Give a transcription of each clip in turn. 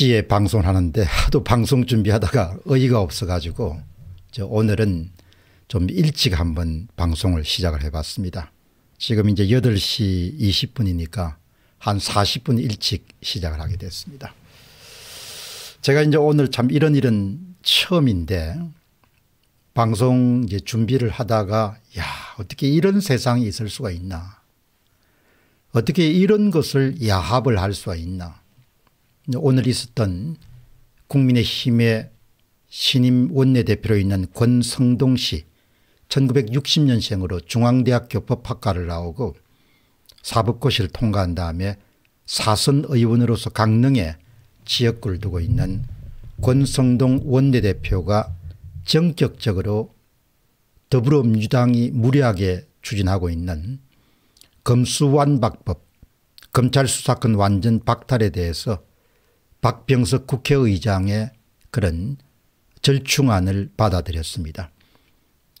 1시에 방송을 하는데 하도 방송 준비하다가 어이가 없어가지고 저 오늘은 좀 일찍 한번 방송을 시작을 해봤습니다. 지금 이제 8시 20분이니까 한 40분 일찍 시작을 하게 됐습니다. 제가 이제 오늘 참 이런 일은 처음인데 방송 이제 준비를 하다가 야 어떻게 이런 세상이 있을 수가 있나 어떻게 이런 것을 야합을 할 수가 있나 오늘 있었던 국민의힘의 신임 원내대표로 있는 권성동 씨 1960년생으로 중앙대학교 법학과를 나오고 사법고시를 통과한 다음에 사선 의원으로서 강릉에 지역구를 두고 있는 권성동 원내대표가 전격적으로 더불어민주당이 무리하게 추진하고 있는 검수완박법 검찰 수사권 완전 박탈에 대해서 박병석 국회의장의 그런 절충안을 받아들였습니다.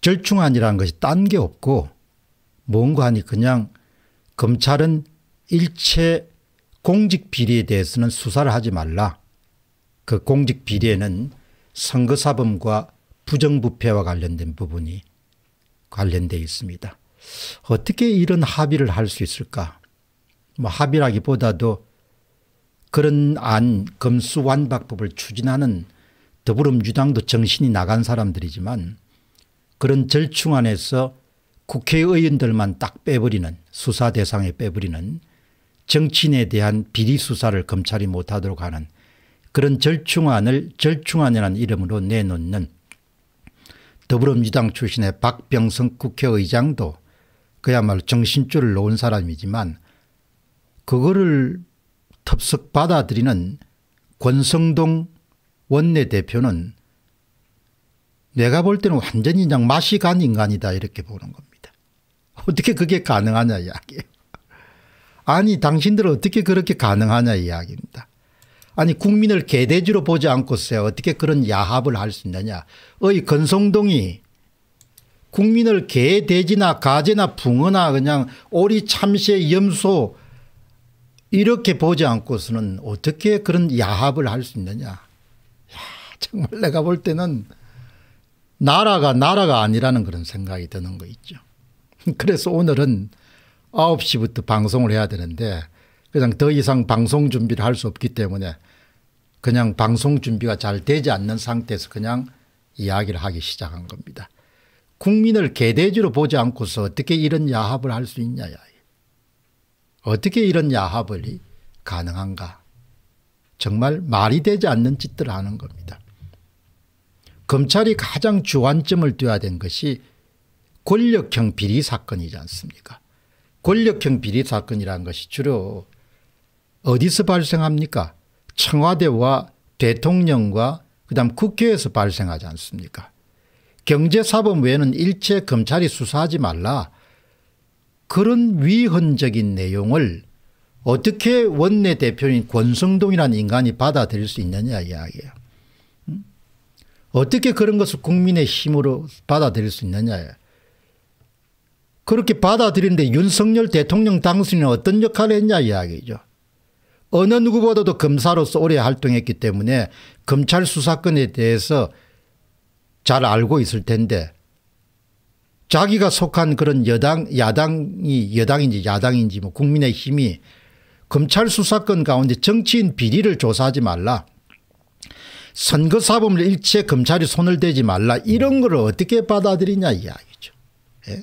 절충안이라는 것이 딴 게 없고 뭔가 하니 그냥 검찰은 일체 공직 비리에 대해서는 수사를 하지 말라. 그 공직 비리에는 선거사범과 부정부패와 관련된 부분이 관련되어 있습니다. 어떻게 이런 합의를 할 수 있을까? 뭐 합의라기보다도 그런 안 검수완박법을 추진하는 더불어민주당도 정신이 나간 사람들이지만 그런 절충 안에서 국회의원들만 딱 빼버리는 수사 대상에 빼버리는 정치인에 대한 비리 수사를 검찰이 못하도록 하는 그런 절충안을 절충안이라는 이름으로 내놓는 더불어민주당 출신의 박병석 국회의장도 그야말로 정신줄을 놓은 사람이지만 그거를 덥석 받아들이는 권성동 원내대표는 내가 볼 때는 완전히 그냥 맛이 간 인간이다 이렇게 보는 겁니다. 어떻게 그게 가능하냐 이야기예요. 아니 당신들 어떻게 그렇게 가능하냐 이야기입니다. 아니 국민을 개돼지로 보지 않고서야 어떻게 그런 야합을 할 수 있느냐. 어이 건성동이 국민을 개돼지나 가재나 붕어나 그냥 오리 참새 염소 이렇게 보지 않고서는 어떻게 그런 야합을 할 수 있느냐. 야, 정말 내가 볼 때는 나라가 나라가 아니라는 그런 생각이 드는 거 있죠. 그래서 오늘은 9시부터 방송을 해야 되는데 그냥 더 이상 방송 준비를 할 수 없기 때문에 그냥 방송 준비가 잘 되지 않는 상태에서 그냥 이야기를 하기 시작한 겁니다. 국민을 개돼지로 보지 않고서 어떻게 이런 야합을 할 수 있냐. 야. 어떻게 이런 야합을 가능한가. 정말 말이 되지 않는 짓들을 하는 겁니다. 검찰이 가장 주안점을 둬야 된 것이 권력형 비리 사건이지 않습니까? 권력형 비리 사건이라는 것이 주로 어디서 발생합니까? 청와대와 대통령과 그다음 국회에서 발생하지 않습니까? 경제사범 외에는 일체 검찰이 수사하지 말라 그런 위헌적인 내용을 어떻게 원내대표인 권성동이라는 인간이 받아들일 수 있느냐 이야기예요. 어떻게 그런 것을 국민의 힘으로 받아들일 수 있느냐. 그렇게 받아들이는데 윤석열 대통령 당선인은 어떤 역할을 했냐 이야기죠. 어느 누구보다도 검사로서 오래 활동했기 때문에 검찰 수사권에 대해서 잘 알고 있을 텐데 자기가 속한 그런 여당, 야당이 여당인지 야당인지 뭐 국민의 힘이 검찰 수사권 가운데 정치인 비리를 조사하지 말라. 선거사범을 일체 검찰이 손을 대지 말라. 이런 걸 음. 어떻게 받아들이냐 이야기죠. 예?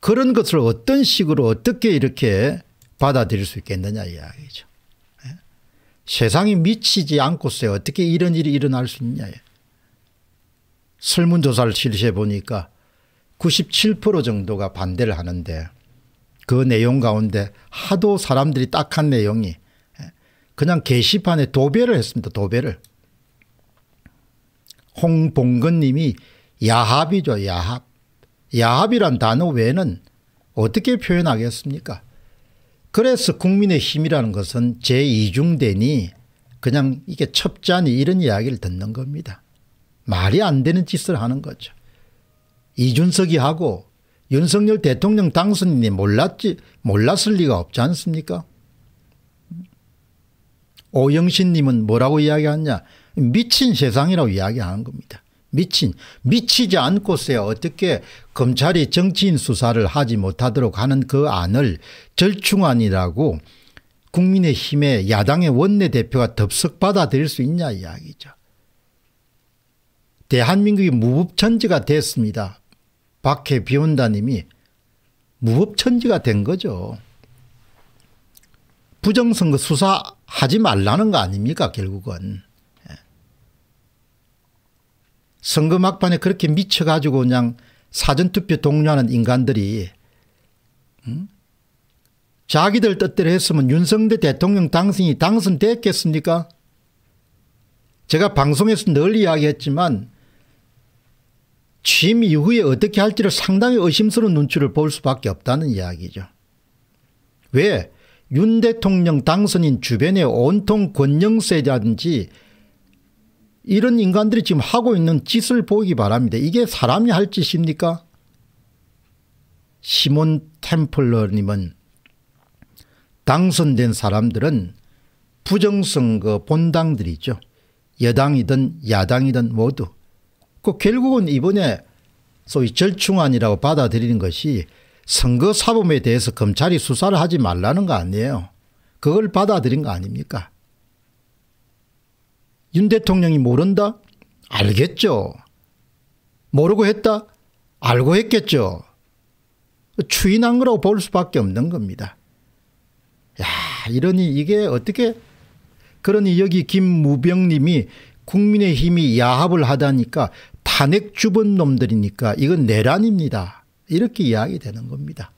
그런 것을 어떤 식으로 어떻게 이렇게 받아들일 수 있겠느냐 이야기죠. 예? 세상이 미치지 않고서 어떻게 이런 일이 일어날 수 있냐. 예? 설문조사를 실시해 보니까 97% 정도가 반대를 하는데 그 내용 가운데 하도 사람들이 딱 한 내용이 그냥 게시판에 도배를 했습니다. 도배를. 홍봉근 님이 야합이죠. 야합. 야합이란 단어 외에는 어떻게 표현하겠습니까? 그래서 국민의 힘이라는 것은 제2중대니 그냥 이게 첩자니 이런 이야기를 듣는 겁니다. 말이 안 되는 짓을 하는 거죠. 이준석이 하고 윤석열 대통령 당선인이 몰랐지 몰랐을 리가 없지 않습니까? 오영신님은 뭐라고 이야기하냐 미친 세상이라고 이야기하는 겁니다. 미친 미치지 않고서야 어떻게 검찰이 정치인 수사를 하지 못하도록 하는 그 안을 절충안이라고 국민의힘의 야당의 원내대표가 덥석 받아들일 수 있냐 이야기죠. 대한민국이 무법천지가 됐습니다. 박해 비온다님이 무법천지가 된 거죠. 부정선거 수사하지 말라는 거 아닙니까 결국은. 예. 선거 막판에 그렇게 미쳐가지고 그냥 사전투표 동료하는 인간들이 음? 자기들 뜻대로 했으면 윤석대 대통령 당선이 당선됐겠습니까? 제가 방송에서 늘 이야기했지만 취임 이후에 어떻게 할지를 상당히 의심스러운 눈치를 볼 수밖에 없다는 이야기죠. 왜? 윤 대통령 당선인 주변에 온통 권력세자든지 이런 인간들이 지금 하고 있는 짓을 보기 바랍니다. 이게 사람이 할 짓입니까? 시몬 템플러님은 당선된 사람들은 부정선거 본당들이죠. 여당이든 야당이든 모두 그 결국은 이번에 소위 절충안이라고 받아들이는 것이 선거 사범에 대해서 검찰이 수사를 하지 말라는 거 아니에요. 그걸 받아들인 거 아닙니까? 윤 대통령이 모른다? 알겠죠. 모르고 했다? 알고 했겠죠. 추인한 거라고 볼 수밖에 없는 겁니다. 야, 이러니 이게 어떻게 그러니 여기 김무병님이 국민의힘이 야합을 하다니까 탄핵 주본 놈들이니까 이건 내란입니다. 이렇게 이야기되는 겁니다.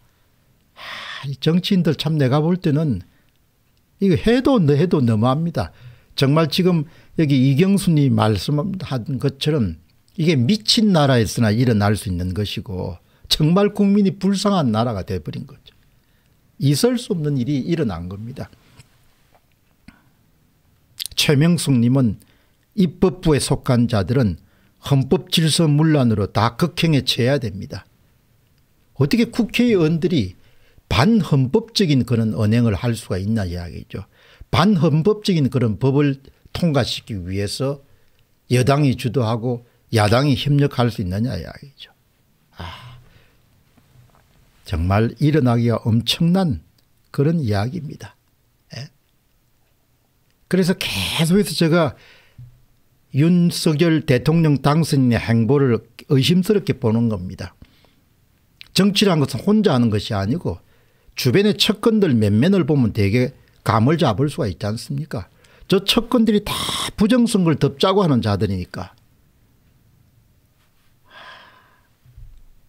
하, 이 정치인들 참 내가 볼 때는 이거 해도 해도 너무합니다. 정말 지금 여기 이경순이 말씀한 것처럼 이게 미친 나라에서나 일어날 수 있는 것이고 정말 국민이 불쌍한 나라가 돼버린 거죠. 있을 수 없는 일이 일어난 겁니다. 최명숙님은 입법부에 속한 자들은 헌법 질서 문란으로 다 극형에 처해야 됩니다. 어떻게 국회의원들이 반헌법적인 그런 언행을 할 수가 있나 이야기죠. 반헌법적인 그런 법을 통과시키기 위해서 여당이 주도하고 야당이 협력할 수 있느냐 이야기죠. 아, 정말 일어나기가 엄청난 그런 이야기입니다. 예? 그래서 계속해서 제가 윤석열 대통령 당선인의 행보를 의심스럽게 보는 겁니다. 정치란 것은 혼자 하는 것이 아니고 주변의 척건들 몇면을 보면 되게 감을 잡을 수가 있지 않습니까 저 척건들이 다 부정선거를 덮자고 하는 자들이니까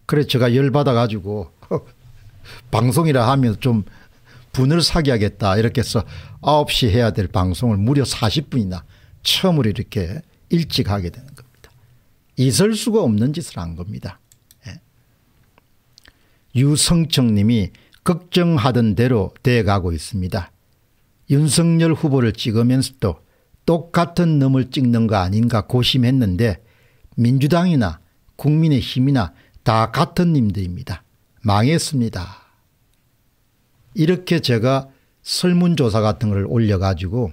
그래 제가 열받아 가지고 방송이라 하면 좀 분을 사기하겠다 이렇게 해서 9시 해야 될 방송을 무려 40분이나 처음으로 이렇게 일찍 하게 되는 겁니다. 있을 수가 없는 짓을 한 겁니다. 예. 유성청님이 걱정하던 대로 돼가고 있습니다. 윤석열 후보를 찍으면서도 똑같은 놈을 찍는 거 아닌가 고심했는데 민주당이나 국민의힘이나 다 같은 님들입니다. 망했습니다. 이렇게 제가 설문조사 같은 걸 올려가지고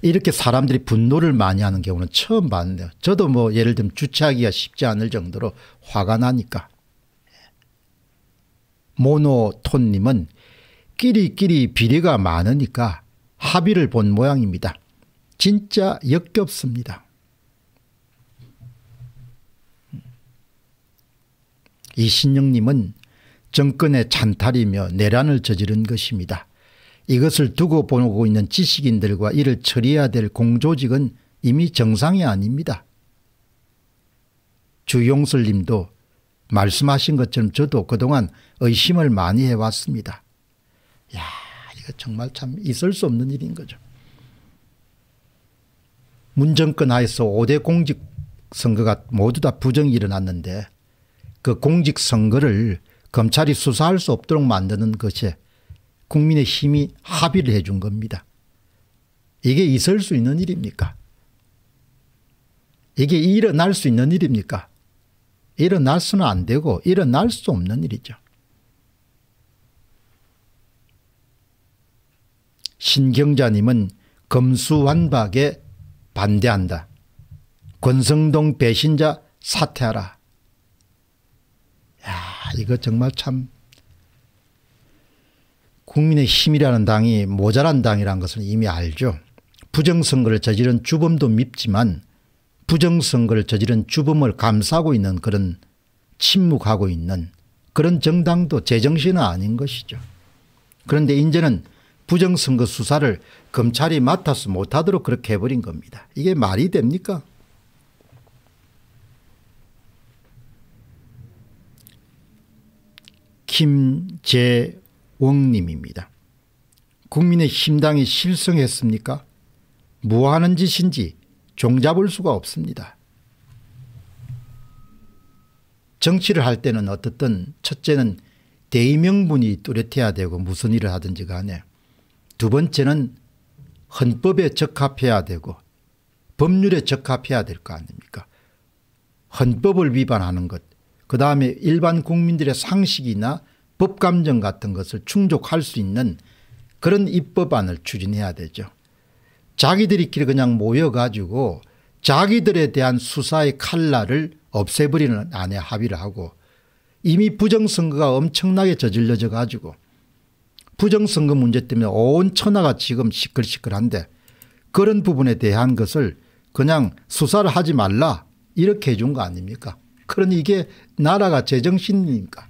이렇게 사람들이 분노를 많이 하는 경우는 처음 봤는데요. 저도 뭐 예를 들면 주차하기가 쉽지 않을 정도로 화가 나니까. 모노톤님은 끼리끼리 비리가 많으니까 합의를 본 모양입니다. 진짜 역겹습니다. 이신영님은 정권의 찬탈이며 내란을 저지른 것입니다. 이것을 두고 보고 있는 지식인들과 이를 처리해야 될 공조직은 이미 정상이 아닙니다. 주용슬 님도 말씀하신 것처럼 저도 그동안 의심을 많이 해왔습니다. 야 이거 정말 참 있을 수 없는 일인 거죠. 문정권 하에서 5대 공직 선거가 모두 다 부정이 일어났는데 그 공직 선거를 검찰이 수사할 수 없도록 만드는 것이 국민의 힘이 합의를 해준 겁니다. 이게 있을 수 있는 일입니까? 이게 일어날 수 있는 일입니까? 일어날 수는 안 되고 일어날 수 없는 일이죠. 신경자님은 검수완박에 반대한다. 권성동 배신자 사퇴하라. 야, 이거 정말 참 국민의 힘이라는 당이 모자란 당이라는 것을 이미 알죠. 부정선거를 저지른 주범도 밉지만 부정선거를 저지른 주범을 감싸고 있는 그런 침묵하고 있는 그런 정당도 제정신은 아닌 것이죠. 그런데 이제는 부정선거 수사를 검찰이 맡아서 못하도록 그렇게 해버린 겁니다. 이게 말이 됩니까? 김재 왕님입니다 국민의힘당이 실성했습니까? 뭐하는 짓인지 종잡을 수가 없습니다. 정치를 할 때는 어떻든 첫째는 대의명분이 뚜렷해야 되고 무슨 일을 하든지 간에 두 번째는 헌법에 적합해야 되고 법률에 적합해야 될 거 아닙니까 헌법을 위반하는 것그 다음에 일반 국민들의 상식이나 법감정 같은 것을 충족할 수 있는 그런 입법안을 추진해야 되죠. 자기들끼리 그냥 모여가지고 자기들에 대한 수사의 칼날을 없애버리는 안에 합의를 하고 이미 부정선거가 엄청나게 저질러져 가지고 부정선거 문제 때문에 온 천하가 지금 시끌시끌한데 그런 부분에 대한 것을 그냥 수사를 하지 말라 이렇게 해준 거 아닙니까 그런 이게 나라가 제정신입니까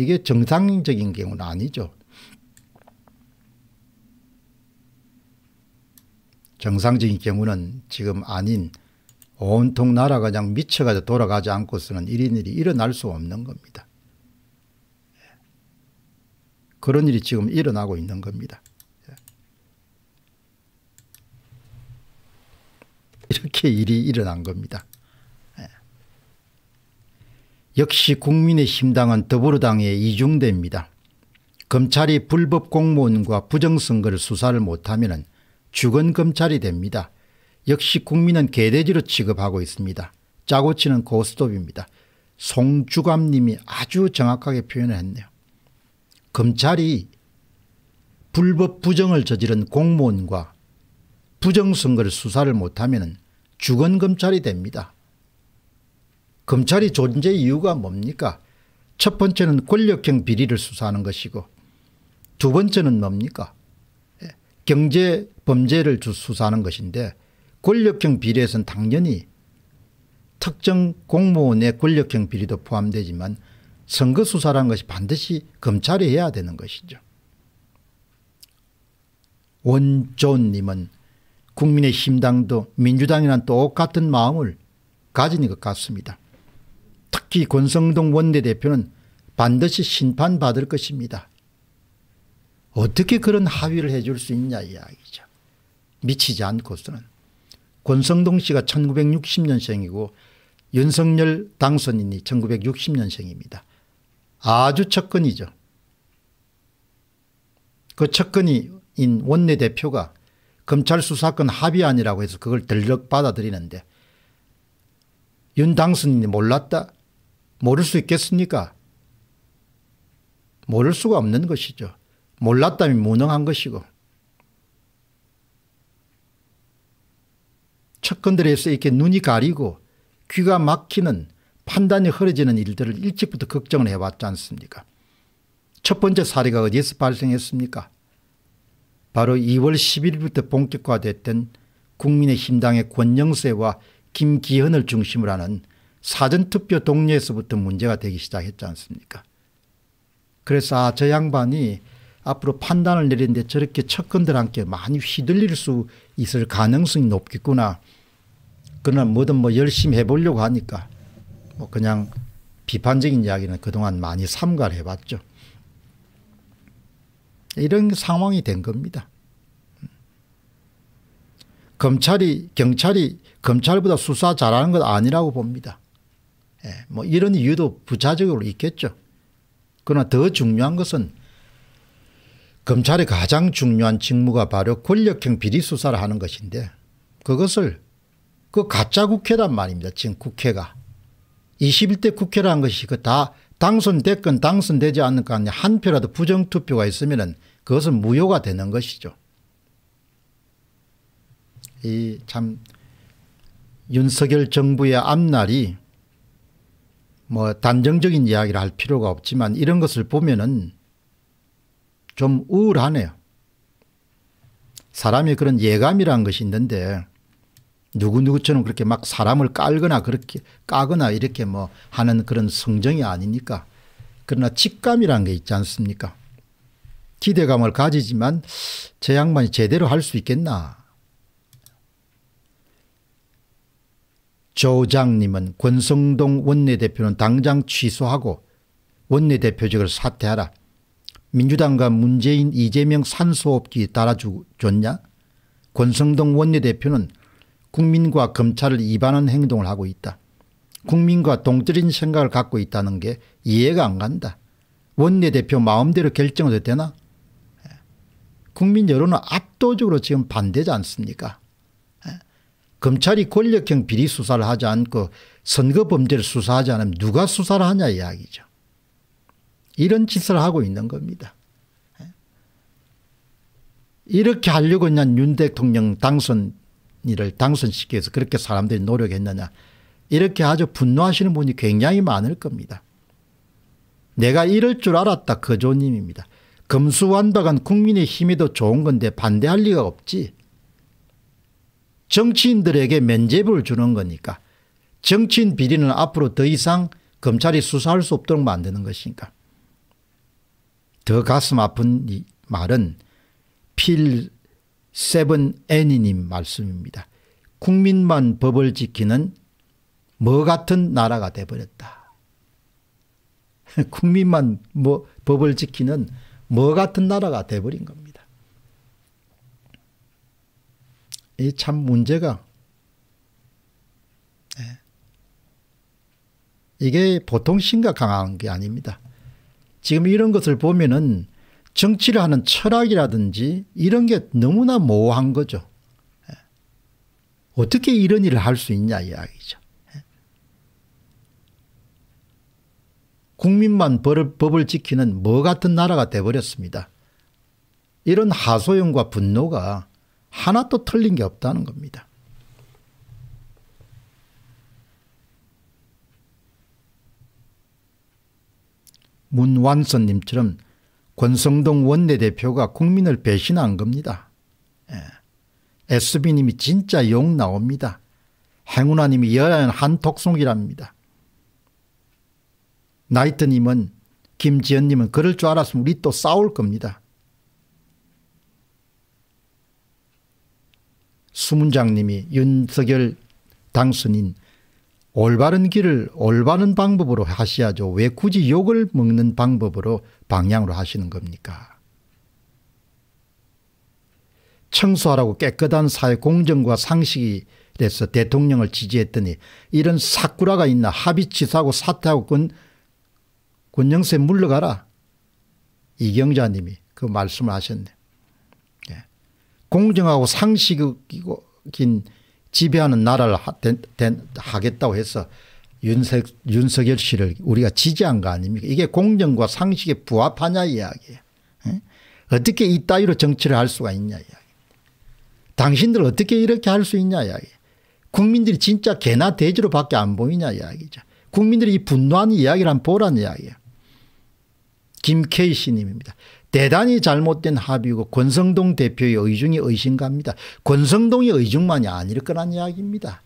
이게 정상적인 경우는 아니죠. 정상적인 경우는 지금 아닌 온통 나라가 그냥 미쳐가지고 돌아가지 않고서는 이런 일이 일어날 수 없는 겁니다. 그런 일이 지금 일어나고 있는 겁니다. 이렇게 일이 일어난 겁니다. 역시 국민의힘당은 더불어당의 이중대니다 검찰이 불법 공무원과 부정선거를 수사를 못하면 죽은 검찰이 됩니다. 역시 국민은 개돼지로 취급하고 있습니다. 짜고 치는 고스톱입니다. 송주감님이 아주 정확하게 표현을 했네요. 검찰이 불법 부정을 저지른 공무원과 부정선거를 수사를 못하면 죽은 검찰이 됩니다. 검찰이 존재 이유가 뭡니까 첫 번째는 권력형 비리를 수사하는 것이고 두 번째는 뭡니까 예, 경제 범죄를 수사하는 것인데 권력형 비리에서는 당연히 특정 공무원의 권력형 비리도 포함되지만 선거 수사라는 것이 반드시 검찰이 해야 되는 것이죠. 원조님은 국민의힘당도 민주당이란 똑같은 마음을 가진 것 같습니다. 특히 권성동 원내대표는 반드시 심판받을 것입니다. 어떻게 그런 합의를 해줄 수 있냐 이야기죠. 미치지 않고서는. 권성동 씨가 1960년생이고 윤석열 당선인이 1960년생입니다. 아주 첫근이죠. 그 첫근인 원내대표가 검찰 수사권 합의안이라고 해서 그걸 들럭 받아들이는데 윤 당선인이 몰랐다? 모를 수 있겠습니까? 모를 수가 없는 것이죠. 몰랐다면 무능한 것이고. 측근들에서 이렇게 눈이 가리고 귀가 막히는 판단이 흐려지는 일들을 일찍부터 걱정을 해왔지 않습니까? 첫 번째 사례가 어디에서 발생했습니까? 바로 2월 10일부터 본격화됐던 국민의힘당의 권영세와 김기현을 중심으로 하는 사전투표 동료에서부터 문제가 되기 시작했지 않습니까? 그래서 아, 저 양반이 앞으로 판단을 내리는데 저렇게 측근들한테 많이 휘둘릴 수 있을 가능성이 높겠구나. 그러나 뭐든 뭐 열심히 해보려고 하니까 뭐 그냥 비판적인 이야기는 그동안 많이 삼가를 해봤죠. 이런 상황이 된 겁니다. 검찰이, 경찰이 검찰보다 수사 잘하는 것 아니라고 봅니다. 예, 뭐 이런 이유도 부차적으로 있겠죠. 그러나 더 중요한 것은 검찰의 가장 중요한 직무가 바로 권력형 비리 수사를 하는 것인데 그것을 그 가짜 국회란 말입니다. 지금 국회가. 21대 국회라는 것이 그 다 당선됐건 당선되지 않는 아니 한 표라도 부정투표가 있으면 그것은 무효가 되는 것이죠. 이 참 윤석열 정부의 앞날이 뭐 단정적인 이야기를 할 필요가 없지만 이런 것을 보면은 좀 우울하네요. 사람이 그런 예감이라는 것이 있는데 누구누구처럼 그렇게 막 사람을 깔거나 그렇게 까거나 이렇게 뭐 하는 그런 성정이 아니니까 그러나 직감이라는 게 있지 않습니까 기대감을 가지지만 제 양반이 제대로 할 수 있겠나 조장님은 권성동 원내대표는 당장 취소하고 원내대표직을 사퇴하라. 민주당과 문재인 이재명 산소업기 따라줬냐? 권성동 원내대표는 국민과 검찰을 이반한 행동을 하고 있다. 국민과 동떨인 생각을 갖고 있다는 게 이해가 안 간다. 원내대표 마음대로 결정해도 되나? 국민 여론은 압도적으로 지금 반대지 않습니까? 검찰이 권력형 비리 수사를 하지 않고 선거 범죄를 수사하지 않으면 누가 수사를 하냐 이야기죠. 이런 짓을 하고 있는 겁니다. 예? 이렇게 하려고 그냥 윤 대통령 당선이를 당선시기 위해서 그렇게 사람들이 노력했느냐. 이렇게 아주 분노하시는 분이 굉장히 많을 겁니다. 내가 이럴 줄 알았다. 그조님입니다 금수완박은 국민의 힘에도 좋은 건데 반대할 리가 없지. 정치인들에게 면죄부를 주는 거니까 정치인 비리는 앞으로 더 이상 검찰이 수사할 수 없도록 만드는 것이니까. 더 가슴 아픈 이 말은 필 세븐 애니님 말씀입니다. 국민만 법을 지키는 뭐 같은 나라가 돼버렸다. 국민만 뭐 법을 지키는 뭐 같은 나라가 돼버린 겁니다. 이참 문제가 네. 이게 보통 심각한 게 아닙니다. 지금 이런 것을 보면은 정치를 하는 철학이라든지 이런 게 너무나 모호한 거죠. 네. 어떻게 이런 일을 할 수 있냐 이야기죠. 네. 국민만 벌을, 법을 지키는 뭐 같은 나라가 돼버렸습니다. 이런 하소연과 분노가 하나도 틀린 게 없다는 겁니다. 문완선님처럼 권성동 원내대표가 국민을 배신한 겁니다. 예. SB님이 진짜 욕 나옵니다. 행운아님이 여야는 한턱송이랍니다. 나이트님은 김지연님은 그럴 줄 알았으면 우리 또 싸울 겁니다. 수문장님이 윤석열 당선인 올바른 길을 올바른 방법으로 하셔야죠. 왜 굳이 욕을 먹는 방법으로 방향으로 하시는 겁니까? 청소하라고 깨끗한 사회 공정과 상식이 돼서 대통령을 지지했더니 이런 사쿠라가 있나 합의치사고 사퇴하고 군, 군영세 물러가라. 이경자님이 그 말씀을 하셨네 요 공정하고 상식적인 지배하는 나라를 하, 된, 된, 하겠다고 해서 윤석, 윤석열 씨를 우리가 지지한 거 아닙니까? 이게 공정과 상식에 부합하냐 이야기예요. 어떻게 이따위로 정치를 할 수가 있냐 이야기. 당신들 어떻게 이렇게 할 수 있냐 이야기. 국민들이 진짜 개나 돼지로 밖에 안 보이냐 이야기죠. 국민들이 이 분노하는 이야기를 한번 보란 이야기예요. 김케이 씨님입니다. 대단히 잘못된 합의고 권성동 대표의 의중이 의심갑니다. 권성동의 의중만이 아닐 거란 이야기입니다.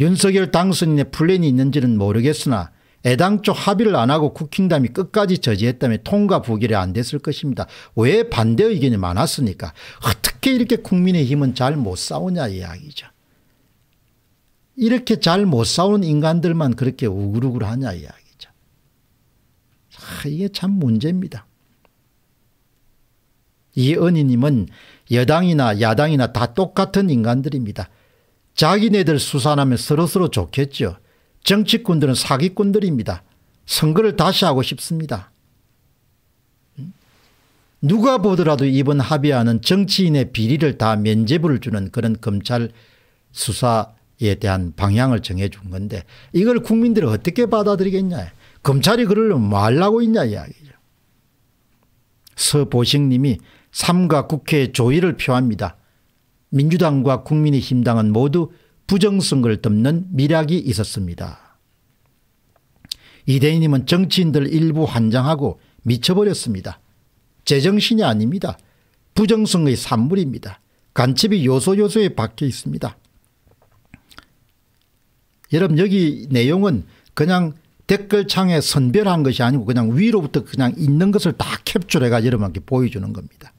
윤석열 당선인의 플랜이 있는지는 모르겠으나 애당초 합의를 안 하고 국힘담이 끝까지 저지했다면 통과 부결이 안 됐을 것입니다. 왜 반대 의견이 많았으니까 어떻게 이렇게 국민의힘은 잘 못 싸우냐 이야기죠. 이렇게 잘 못 싸우는 인간들만 그렇게 우글우글 하냐 이야기죠. 아, 이게 참 문제입니다. 이 은희님은 여당이나 야당이나 다 똑같은 인간들입니다. 자기네들 수산하면 서로서로 좋겠죠. 정치꾼들은 사기꾼들입니다. 선거를 다시 하고 싶습니다. 음? 누가 보더라도 이번 합의안은 정치인의 비리를 다 면제부를 주는 그런 검찰 수사에 대한 방향을 정해준 건데 이걸 국민들이 어떻게 받아들이겠냐. 검찰이 그러려면 뭐 하려고 있냐 이야기죠. 서보식님이 삼가 국회 조의를 표합니다. 민주당과 국민의힘당은 모두 부정선거를 덮는 미락이 있었습니다. 이대희님은 정치인들 일부 환장하고 미쳐버렸습니다. 제정신이 아닙니다. 부정선의 산물입니다. 간첩이 요소요소에 박혀 있습니다. 여러분 여기 내용은 그냥 댓글창에 선별한 것이 아니고 그냥 위로부터 그냥 있는 것을 다 캡슐해가 여러분께 보여주는 겁니다.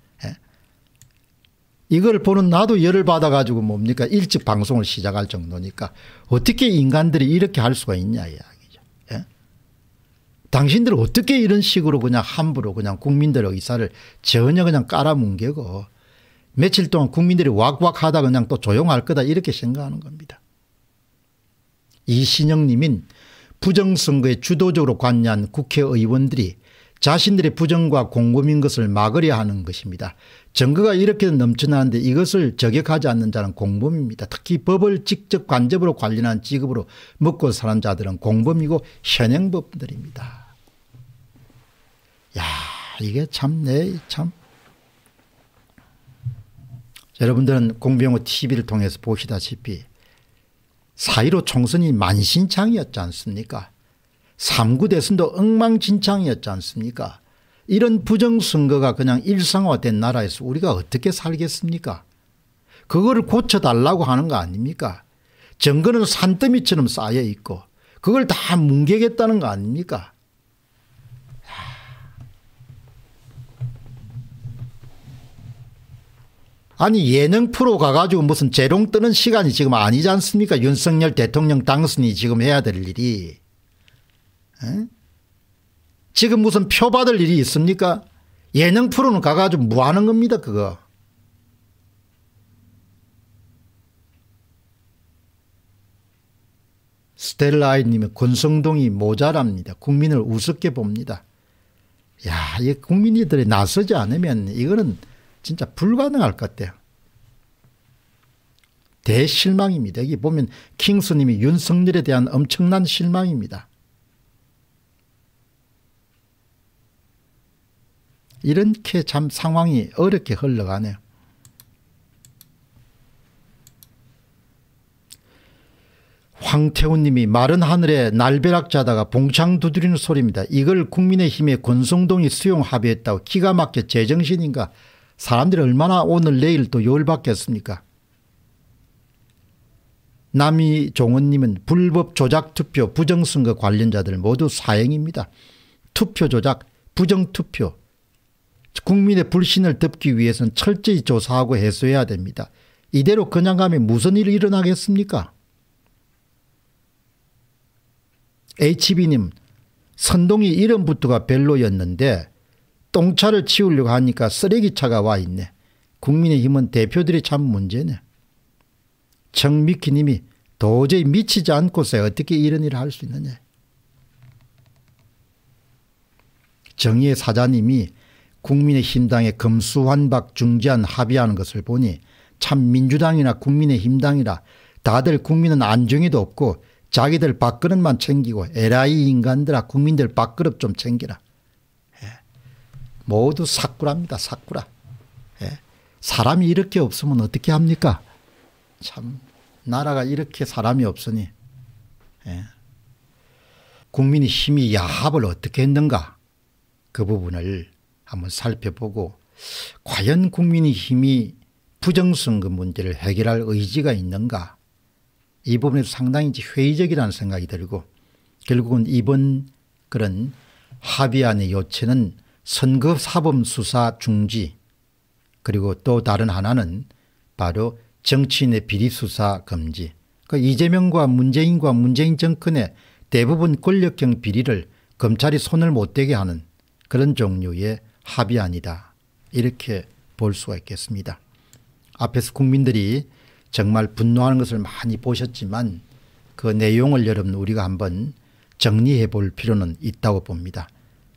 이걸 보는 나도 열을 받아가지고 뭡니까 일찍 방송을 시작할 정도니까 어떻게 인간들이 이렇게 할 수가 있냐 이야기죠. 예? 당신들 어떻게 이런 식으로 그냥 함부로 그냥 국민들의 의사를 전혀 그냥 깔아뭉개고 며칠 동안 국민들이 왁왁하다 그냥 또 조용할 거다 이렇게 생각하는 겁니다. 이신영 님인 부정선거에 주도적으로 관여한 국회의원들이 자신들의 부정과 공금인 것을 막으려 하는 것입니다. 증거가 이렇게 넘쳐나는데 이것을 저격하지 않는 자는 공범입니다. 특히 법을 직접 간접으로 관리하는 직업으로 먹고 사는 자들은 공범이고 현행범들입니다. 야 이게 참내 네, 참. 여러분들은 공병호 TV를 통해서 보시다시피 4.15 총선이 만신창이었지 않습니까 3구 대선도 엉망진창이었지 않습니까 이런 부정선거가 그냥 일상화된 나라에서 우리가 어떻게 살겠습니까 그거를 고쳐달라고 하는 거 아닙니까 정거는 산더미처럼 쌓여 있고 그걸 다 뭉개겠다는 거 아닙니까 아니 예능 프로 가가지고 무슨 재롱 뜨는 시간이 지금 아니지 않습니까 윤석열 대통령 당선이 지금 해야 될 일이 에? 지금 무슨 표 받을 일이 있습니까? 예능 프로는 가가지고 뭐 하는 겁니다, 그거. 스텔라 이님의 권성동이 모자랍니다. 국민을 우습게 봅니다. 야, 이 국민들이 나서지 않으면 이거는 진짜 불가능할 것 같아요. 대실망입니다. 여기 보면 킹스님이 윤석열에 대한 엄청난 실망입니다. 이렇게 참 상황이 어렵게 흘러가네요. 황태훈님이 마른 하늘에 날벼락자다가 봉창 두드리는 소리입니다. 이걸 국민의힘의 권성동이 수용 합의했다고 기가 막혀 제정신인가. 사람들이 얼마나 오늘 내일 또 열받겠습니까. 남이종원님은 불법 조작 투표 부정선거 관련자들 모두 사형입니다. 투표 조작, 부정투표, 국민의 불신을 덮기 위해서는 철저히 조사하고 해소해야 됩니다. 이대로 그냥 가면 무슨 일이 일어나겠습니까? HB님 선동이 이름부터가 별로였는데 똥차를 치우려고 하니까 쓰레기차가 와 있네. 국민의힘은 대표들이 참 문제네. 정미키님이 도저히 미치지 않고서 어떻게 이런 일을 할 수 있느냐. 정의의 사자님이 국민의힘당의 금수환박 중재안 합의하는 것을 보니 참 민주당이나 국민의힘당이라 다들 국민은 안정이도 없고 자기들 밥그릇만 챙기고 l 라 인간들아 국민들 밥그릇 좀 챙기라. 예. 모두 사꾸랍니다. 사꾸라. 예. 사람이 이렇게 없으면 어떻게 합니까? 참 나라가 이렇게 사람이 없으니 예. 국민의 힘이 야합을 어떻게 했는가 그 부분을 한번 살펴보고 과연 국민의힘이 부정선거 문제를 해결할 의지가 있는가 이 부분에서 상당히 회의적이라는 생각이 들고 결국은 이번 그런 합의안의 요체는 선거사범수사 중지 그리고 또 다른 하나는 바로 정치인의 비리수사 금지 그 이재명과 문재인과 문재인 정권의 대부분 권력형 비리를 검찰이 손을 못 대게 하는 그런 종류의 합의 아니다. 이렇게 볼 수가 있겠습니다. 앞에서 국민들이 정말 분노하는 것을 많이 보셨지만 그 내용을 여러분 우리가 한번 정리해 볼 필요는 있다고 봅니다.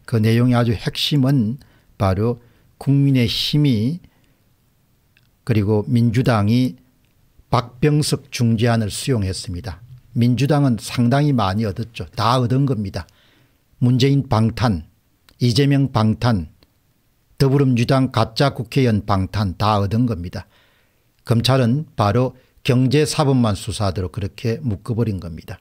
그 내용의 아주 핵심은 바로 국민의 힘이 그리고 민주당이 박병석 중재안을 수용했습니다. 민주당은 상당히 많이 얻었죠. 다 얻은 겁니다. 문재인 방탄, 이재명 방탄, 더불어민주당 가짜 국회의원 방탄 다 얻은 겁니다. 검찰은 바로 경제사범만 수사하도록 그렇게 묶어버린 겁니다.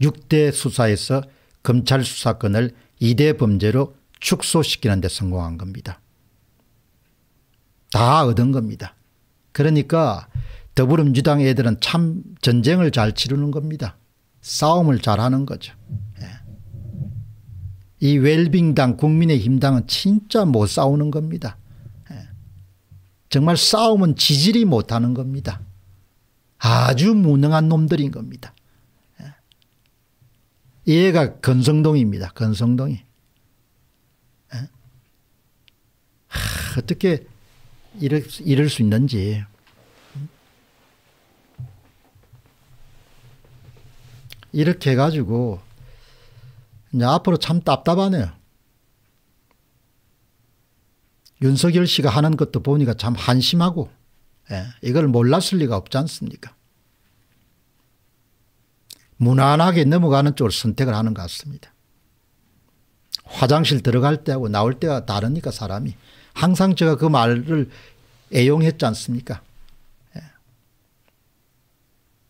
6대 수사에서 검찰 수사권을 2대 범죄로 축소시키는 데 성공한 겁니다. 다 얻은 겁니다. 그러니까 더불어민주당 애들은 참 전쟁을 잘 치르는 겁니다. 싸움을 잘하는 거죠. 이 웰빙당 국민의힘당은 진짜 못 뭐 싸우는 겁니다. 예. 정말 싸움은 지질이 못하는 겁니다. 아주 무능한 놈들인 겁니다. 예. 얘가 건성동입니다. 건성동이. 예. 하, 어떻게 이럴, 이럴 수 있는지. 이렇게 해가지고 이제 앞으로 참 답답하네요. 윤석열 씨가 하는 것도 보니까 참 한심하고 예, 이걸 몰랐을 리가 없지 않습니까? 무난하게 넘어가는 쪽을 선택을 하는 것 같습니다. 화장실 들어갈 때하고 나올 때가 다르니까 사람이 항상 제가 그 말을 애용했지 않습니까? 예.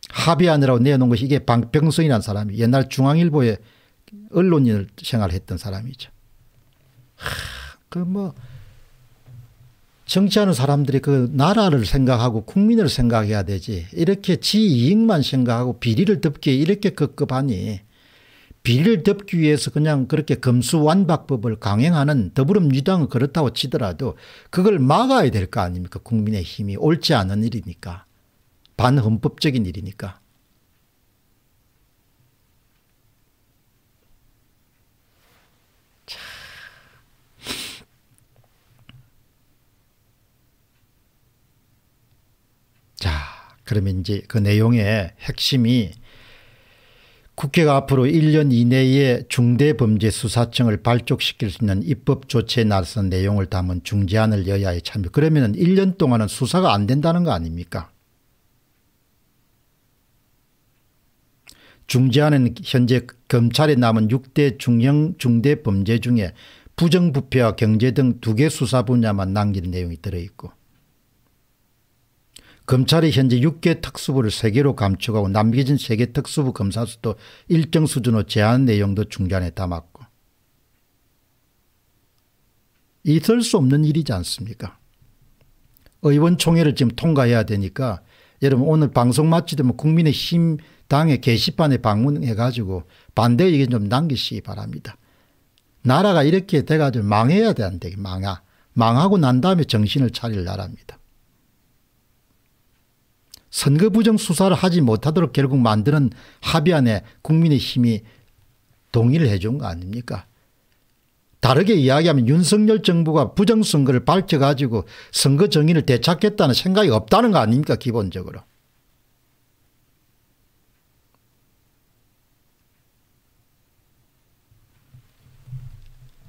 합의안이라고 내놓은 것이 이게 방병성이라는 사람이 옛날 중앙일보에 언론인을 생활했던 사람이죠. 그 뭐 정치하는 사람들이 그 나라를 생각하고 국민을 생각해야 되지 이렇게 지 이익만 생각하고 비리를 덮기에 이렇게 급급하니 비리를 덮기 위해서 그냥 그렇게 검수완박법을 강행하는 더불어민주당은 그렇다고 치더라도 그걸 막아야 될 거 아닙니까 국민의 힘이 옳지 않은 일이니까 반헌법적인 일이니까 그러면 이제 그 내용의 핵심이 국회가 앞으로 1년 이내에 중대범죄수사청을 발족시킬 수 있는 입법 조치에 나선 내용을 담은 중재안을 여야에 참여. 그러면 1년 동안은 수사가 안 된다는 거 아닙니까? 중재안은 현재 검찰에 남은 6대 중형 중대범죄 중에 부정부패와 경제 등 두 개 수사 분야만 남기는 내용이 들어있고 검찰이 현재 6개 특수부를 3개로 감축하고 남겨진 3개 특수부 검사 수도 일정 수준으로 제한 내용도 중간에 담았고 있을 수 없는 일이지 않습니까 의원총회를 지금 통과해야 되니까 여러분 오늘 방송 마치 되면 국민의힘 당의 게시판에 방문해 가지고 반대 의견 좀 남기시기 바랍니다. 나라가 이렇게 돼가지고 망해야 되는데 망하. 망하고 난 다음에 정신을 차릴 나라입니다. 선거 부정 수사를 하지 못하도록 결국 만드는 합의안에 국민의힘이 동의를 해준 거 아닙니까? 다르게 이야기하면 윤석열 정부가 부정선거를 밝혀가지고 선거 정의를 되찾겠다는 생각이 없다는 거 아닙니까 기본적으로.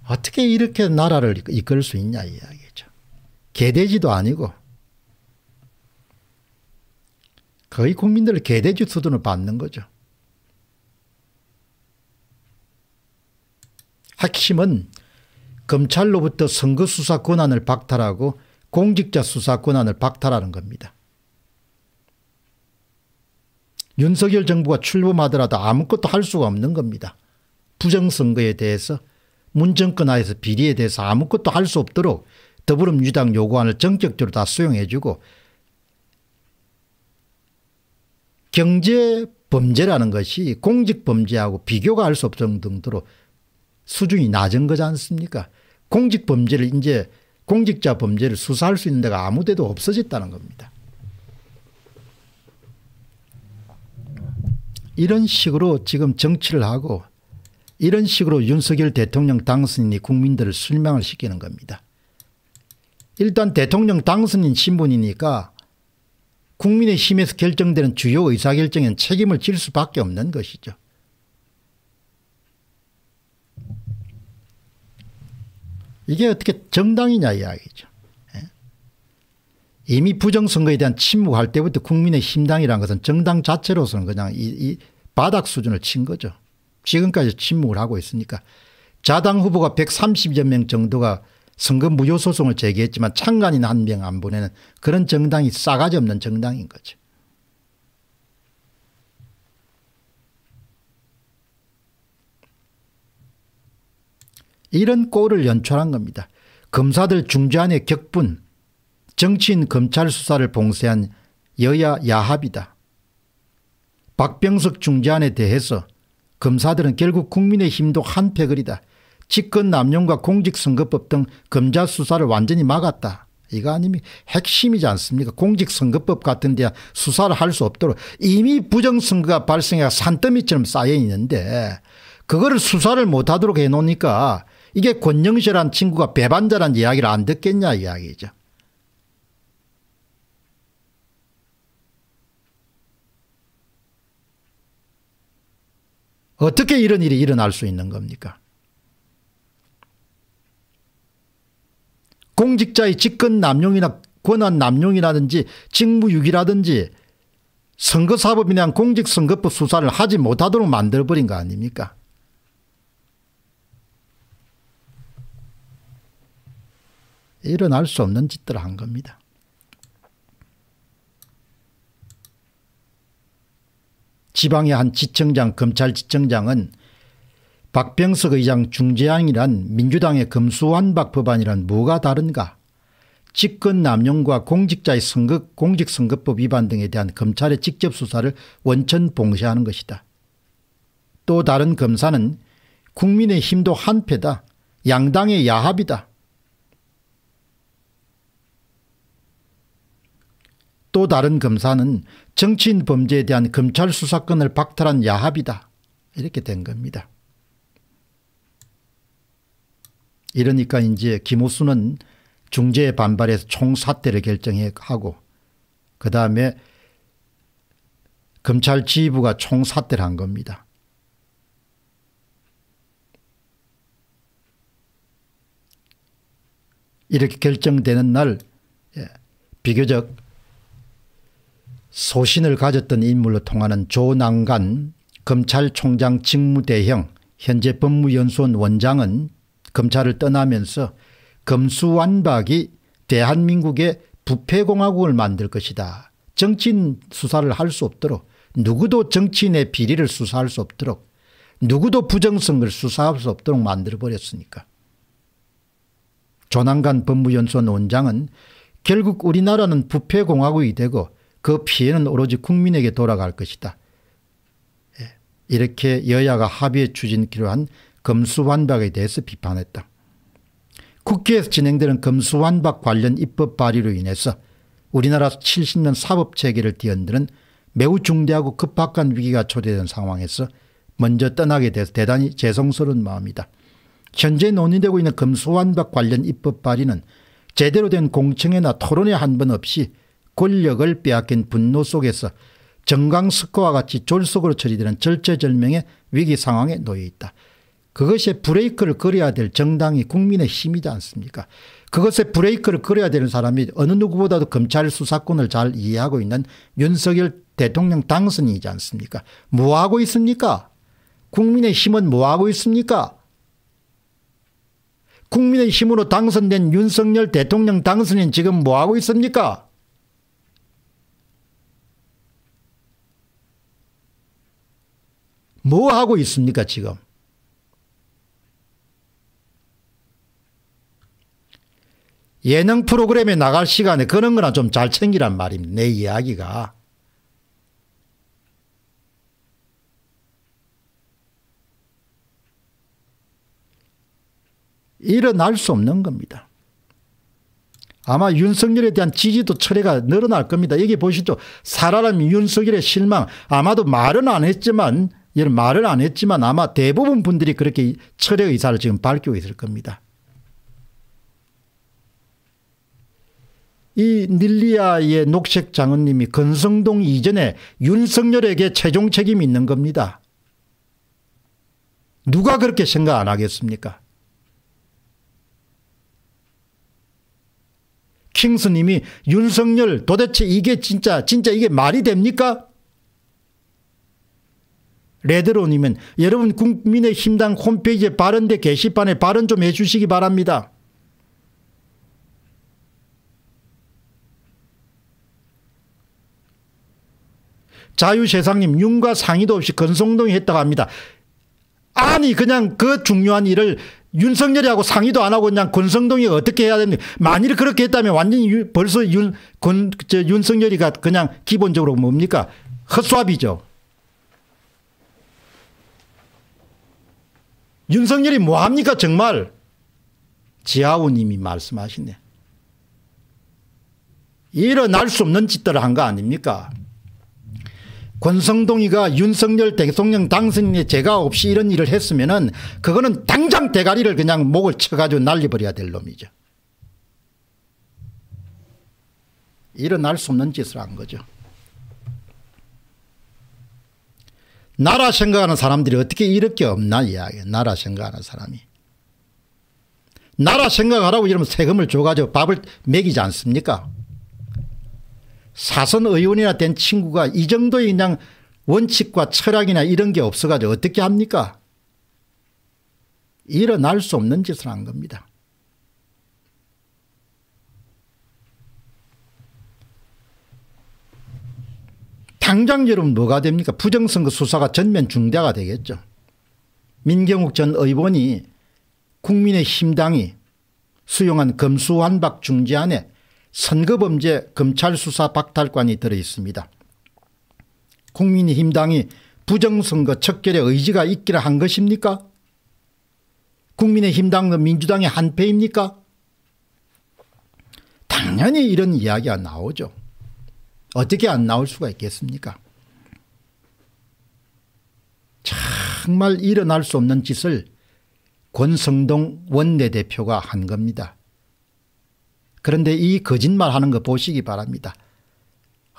어떻게 이렇게 나라를 이끌 수 있냐 이야기죠. 개돼지도 아니고 거의 국민들을 개돼지 수준을 받는 거죠. 핵심은 검찰로부터 선거 수사 권한을 박탈하고 공직자 수사 권한을 박탈하는 겁니다. 윤석열 정부가 출범하더라도 아무것도 할 수가 없는 겁니다. 부정선거에 대해서 문정권 하에서 비리에 대해서 아무것도 할 수 없도록 더불어민주당 요구안을 정격적으로다 수용해주고 경제 범죄라는 것이 공직 범죄하고 비교가 할 수 없을 정도로 수준이 낮은 거지 않습니까? 공직 범죄를 이제 공직자 범죄를 수사할 수 있는 데가 아무 데도 없어졌다는 겁니다. 이런 식으로 지금 정치를 하고 이런 식으로 윤석열 대통령 당선인이 국민들을 실망을 시키는 겁니다. 일단 대통령 당선인 신분이니까 국민의 힘에서 결정되는 주요 의사결정엔 책임을 질 수밖에 없는 것이죠. 이게 어떻게 정당이냐 이야기죠. 예? 이미 부정선거에 대한 침묵할 때부터 국민의 힘당이라는 것은 정당 자체로서는 그냥 이, 이 바닥 수준을 친 거죠. 지금까지 침묵을 하고 있으니까 자당 후보가 130여 명 정도가 선거 무효 소송을 제기했지만 창간인 한 명 안 보내는 그런 정당이 싸가지 없는 정당인 거죠. 이런 꼴을 연출한 겁니다. 검사들 중재안의 격분, 정치인 검찰 수사를 봉쇄한 여야 야합이다. 박병석 중재안에 대해서 검사들은 결국 국민의 힘도 한패거리다. 직권남용과 공직선거법 등 검찰 수사를 완전히 막았다. 이거 아니면 핵심이지 않습니까? 공직선거법 같은 데 수사를 할 수 없도록 이미 부정선거가 발생해 산더미처럼 쌓여 있는데 그거를 수사를 못하도록 해놓으니까 이게 권영실한 친구가 배반자란 이야기를 안 듣겠냐 이야기죠. 어떻게 이런 일이 일어날 수 있는 겁니까? 공직자의 직권 남용이나 권한 남용이라든지 직무유기라든지 선거사법에 대한 공직선거법 수사를 하지 못하도록 만들어버린 거 아닙니까? 일어날 수 없는 짓들을 한 겁니다. 지방의 한 지청장, 검찰 지청장은 박병석 의장 중재안이란 민주당의 금수완박 법안이란 뭐가 다른가 직권 남용과 공직자의 선거, 공직선거법 위반 등에 대한 검찰의 직접 수사를 원천 봉쇄하는 것이다. 또 다른 검사는 국민의 힘도 한패다. 양당의 야합이다. 또 다른 검사는 정치인 범죄에 대한 검찰 수사권을 박탈한 야합이다. 이렇게 된 겁니다. 이러니까 이제 김호수는 중재에 반발해서 총사퇴를 결정하고 그 다음에 검찰 지휘부가 총사퇴를 한 겁니다. 이렇게 결정되는 날 예, 비교적 소신을 가졌던 인물로 통하는 조남관 검찰총장 직무대형 현재 법무연수원 원장은 검찰을 떠나면서 검수완박이 대한민국의 부패공화국을 만들 것이다. 정치인 수사를 할 수 없도록 누구도 정치인의 비리를 수사할 수 없도록 누구도 부정성을 수사할 수 없도록 만들어버렸으니까. 조남관 법무연수원 원장은 결국 우리나라는 부패공화국이 되고 그 피해는 오로지 국민에게 돌아갈 것이다. 예, 이렇게 여야가 합의에 추진 기로한 검수완박에 대해서 비판했다. 국회에서 진행되는 검수완박 관련 입법 발의로 인해서 우리나라 70년 사법체계를 뒤흔드는 매우 중대하고 급박한 위기가 초래된 상황에서 먼저 떠나게 돼서 대단히 죄송스러운 마음이다. 현재 논의되고 있는 검수완박 관련 입법 발의는 제대로 된 공청회나 토론회 한번 없이 권력을 빼앗긴 분노 속에서 정강스코와 같이 졸속으로 처리되는 절체절명의 위기 상황에 놓여 있다. 그것에 브레이크를 걸어야 될 정당이 국민의 힘이지 않습니까? 그것에 브레이크를 걸어야 되는 사람이 어느 누구보다도 검찰 수사권을 잘 이해하고 있는 윤석열 대통령 당선인이지 않습니까? 뭐하고 있습니까? 국민의 힘은 뭐하고 있습니까? 국민의 힘으로 당선된 윤석열 대통령 당선인 지금 뭐하고 있습니까? 뭐하고 있습니까 지금? 예능 프로그램에 나갈 시간에 그런 거나 좀 잘 챙기란 말입니다. 내 이야기가. 일어날 수 없는 겁니다. 아마 윤석열에 대한 지지도 철회가 늘어날 겁니다. 여기 보시죠. 사라람 윤석열의 실망. 아마도 말은 안 했지만, 이런 말은안 했지만 아마 대부분 분들이 그렇게 철회 의사를 지금 밝히고 있을 겁니다. 이 닐리아의 녹색 장은님이 건성동 이전에 윤석열에게 최종 책임이 있는 겁니다. 누가 그렇게 생각 안 하겠습니까? 킹스님이 윤석열 도대체 이게 진짜 진짜 이게 말이 됩니까? 레드로님은 여러분 국민의힘당 홈페이지 발언대 게시판에 발언 좀 해주시기 바랍니다. 자유세상님 윤과 상의도 없이 건성동이 했다고 합니다. 아니 그냥 그 중요한 일을 윤석열이하고 상의도 안 하고 그냥 권성동이 어떻게 해야 됩니까? 만일 그렇게 했다면 완전히 유, 벌써 윤, 권, 저, 윤석열이가 그냥 기본적으로 뭡니까? 헛수압이죠. 윤석열이 뭐합니까 정말? 지하우님이 말씀하시네. 일어날 수 없는 짓들을 한 거 아닙니까? 권성동이가 윤석열 대통령 당선인의 제가 없이 이런 일을 했으면 은 그거는 당장 대가리를 그냥 목을 쳐가지고 날려버려야 될 놈이죠. 일어날 수 없는 짓을 한 거죠. 나라 생각하는 사람들이 어떻게 이렇게 없나 이야기 나라 생각하는 사람이. 나라 생각하라고 이러면 세금을 줘가지고 밥을 먹이지 않습니까? 사선 의원이나 된 친구가 이 정도의 그냥 원칙과 철학이나 이런 게 없어가지고 어떻게 합니까? 일어날 수 없는 짓을 한 겁니다. 당장 여러분 뭐가 됩니까? 부정선거 수사가 전면 중대가 되겠죠. 민경욱 전 의원이 국민의힘 당이 수용한 검수완박 중지안에 선거범죄 검찰 수사 박탈관이 들어있습니다. 국민의힘당이 부정선거 척결에 의지가 있기를 한 것입니까? 국민의힘당은 민주당의 한패입니까? 당연히 이런 이야기가 나오죠. 어떻게 안 나올 수가 있겠습니까? 정말 일어날 수 없는 짓을 권성동 원내대표가 한 겁니다. 그런데 이 거짓말 하는 거 보시기 바랍니다.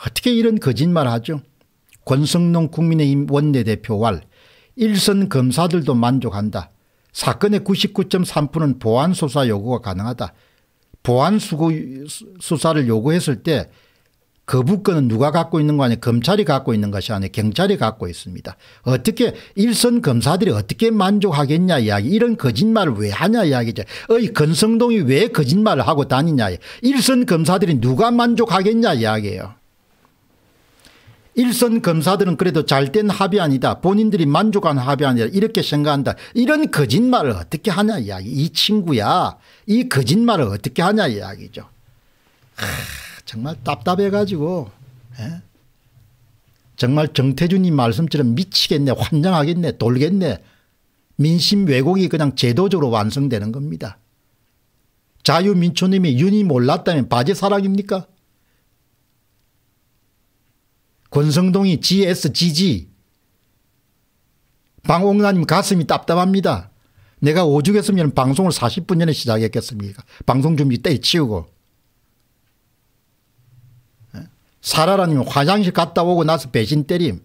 어떻게 이런 거짓말 하죠? 권성동 국민의힘 원내대표왈 일선 검사들도 만족한다. 사건의 99.3%는 보안수사 요구가 가능하다. 보안수사를 요구했을 때 거부권은 누가 갖고 있는 거 아니에요. 검찰이 갖고 있는 것이 아니에요. 경찰이 갖고 있습니다. 어떻게 일선 검사들이 어떻게 만족하겠냐 이야기 이런 거짓말을 왜 하냐 이야기죠. 어이 건성동이 왜 거짓말을 하고 다니냐 일선 검사들이 누가 만족하겠냐 이야기예요. 일선 검사들은 그래도 잘 된 합의안이다. 본인들이 만족한 합의안이다. 이렇게 생각한다. 이런 거짓말을 어떻게 하냐 이야기. 이 친구야. 이 거짓말을 어떻게 하냐 이야기죠. 하. 정말 답답해가지고 에? 예? 정말 정태준님 말씀처럼 미치겠네 환장하겠네 돌겠네 민심 왜곡이 그냥 제도적으로 완성되는 겁니다. 자유민초님이 윤이 몰랐다면 바지 사랑입니까? 권성동이 GSGG 방옥나님 가슴이 답답합니다. 내가 오죽했으면 방송을 40분 전에 시작했겠습니까? 방송 준비 때치우고 사라라님 화장실 갔다 오고 나서 배신 때림.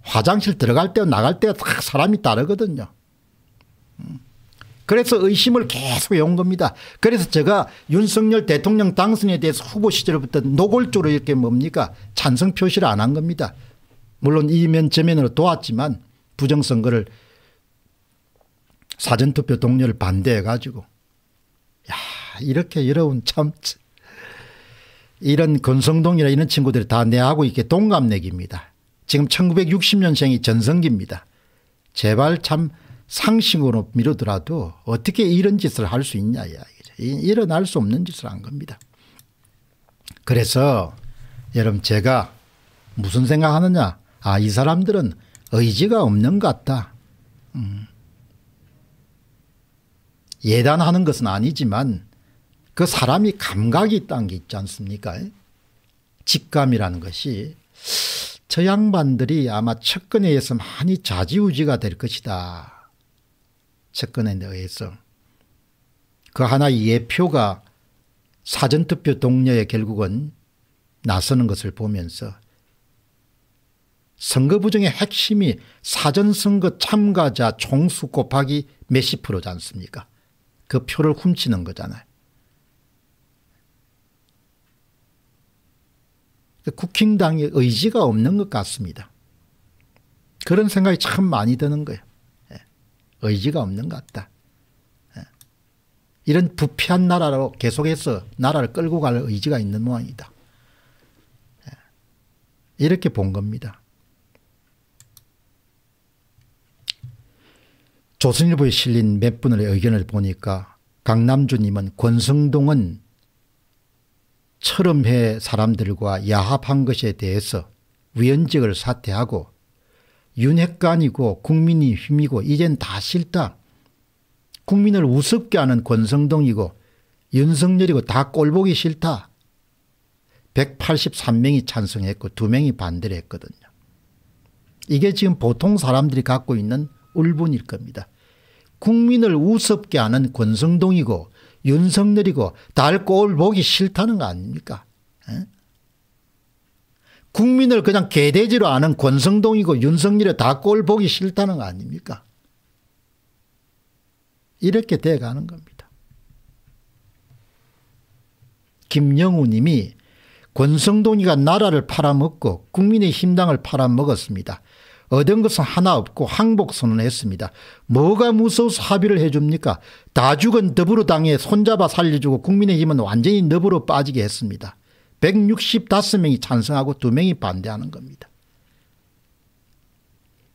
화장실 들어갈 때와 나갈 때와 다 사람이 다르거든요. 음. 그래서 의심을 계속 해온 겁니다. 그래서 제가 윤석열 대통령 당선에 대해서 후보 시절부터 노골적으로 이렇게 뭡니까 찬성 표시를 안 한 겁니다. 물론 이면 저면으로 도왔지만 부정선거를 사전투표 동료를 반대해 가지고 야 이렇게 여러분 참 이런 권성동이나 이런 친구들이 다 내하고 이렇게 동갑내기입니다. 지금 1960년생이 전성기입니다. 제발 참 상식으로 미루더라도 어떻게 이런 짓을 할 수 있냐 일어날 수 없는 짓을 한 겁니다. 그래서 여러분 제가 무슨 생각하느냐 아 이 사람들은 의지가 없는 것 같다. 음. 예단하는 것은 아니지만 그 사람이 감각이 있다는 게 있지 않습니까? 직감이라는 것이 저 양반들이 아마 측근에 의해서 많이 좌지우지가 될 것이다. 측근에 의해서. 그 하나의 예표가 사전투표 동료에 결국은 나서는 것을 보면서 선거 부정의 핵심이 사전선거 참가자 총수 곱하기 몇십 프로지 않습니까? 그 표를 훔치는 거잖아요. 국힘당의 의지가 없는 것 같습니다. 그런 생각이 참 많이 드는 거예요. 예. 의지가 없는 것 같다. 예. 이런 부패한 나라로 계속해서 나라를 끌고 갈 의지가 있는 모양이다. 예. 이렇게 본 겁니다. 조선일보에 실린 몇 분의 의견을 보니까 강남주님은 권성동은 철음해 사람들과 야합한 것에 대해서 위원직을 사퇴하고 윤핵관이고 국민이 힘이고 이젠 다 싫다. 국민을 우습게 하는 권성동이고 윤석열이고 다 꼴보기 싫다. 183명이 찬성했고 2명이 반대를 했거든요. 이게 지금 보통 사람들이 갖고 있는 울분일 겁니다. 국민을 우습게 하는 권성동이고 윤석열이고 달꼴 보기 싫다는 거 아닙니까? 에? 예? 국민을 그냥 개돼지로 아는 권성동이고 윤석열이 다 꼴 보기 싫다는 거 아닙니까? 이렇게 돼가는 겁니다. 김영우 님이 권성동이가 나라를 팔아먹고 국민의 힘당을 팔아먹었습니다. 얻은 것은 하나 없고 항복 선언했습니다. 뭐가 무서워서 합의를 해줍니까? 다 죽은 더불어당에 손잡아 살려주고 국민의힘은 완전히 너브로 빠지게 했습니다. 165명이 찬성하고 2명이 반대하는 겁니다.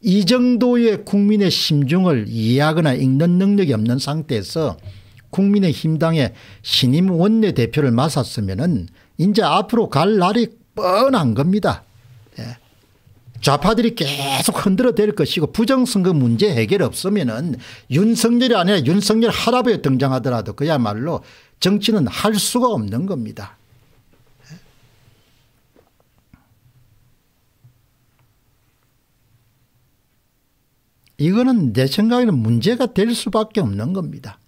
이 정도의 국민의 심중을 이해하거나 읽는 능력이 없는 상태에서 국민의힘당의 신임 원내대표를 맡았으면 이제 앞으로 갈 날이 뻔한 겁니다. 좌파들이 계속 흔들어 댈 것이고 부정선거 문제 해결 없으면은 윤석열이 아니라 윤석열 할아버지 등장하더라도 그야말로 정치는 할 수가 없는 겁니다. 이거는 내 생각에는 문제가 될 수밖에 없는 겁니다.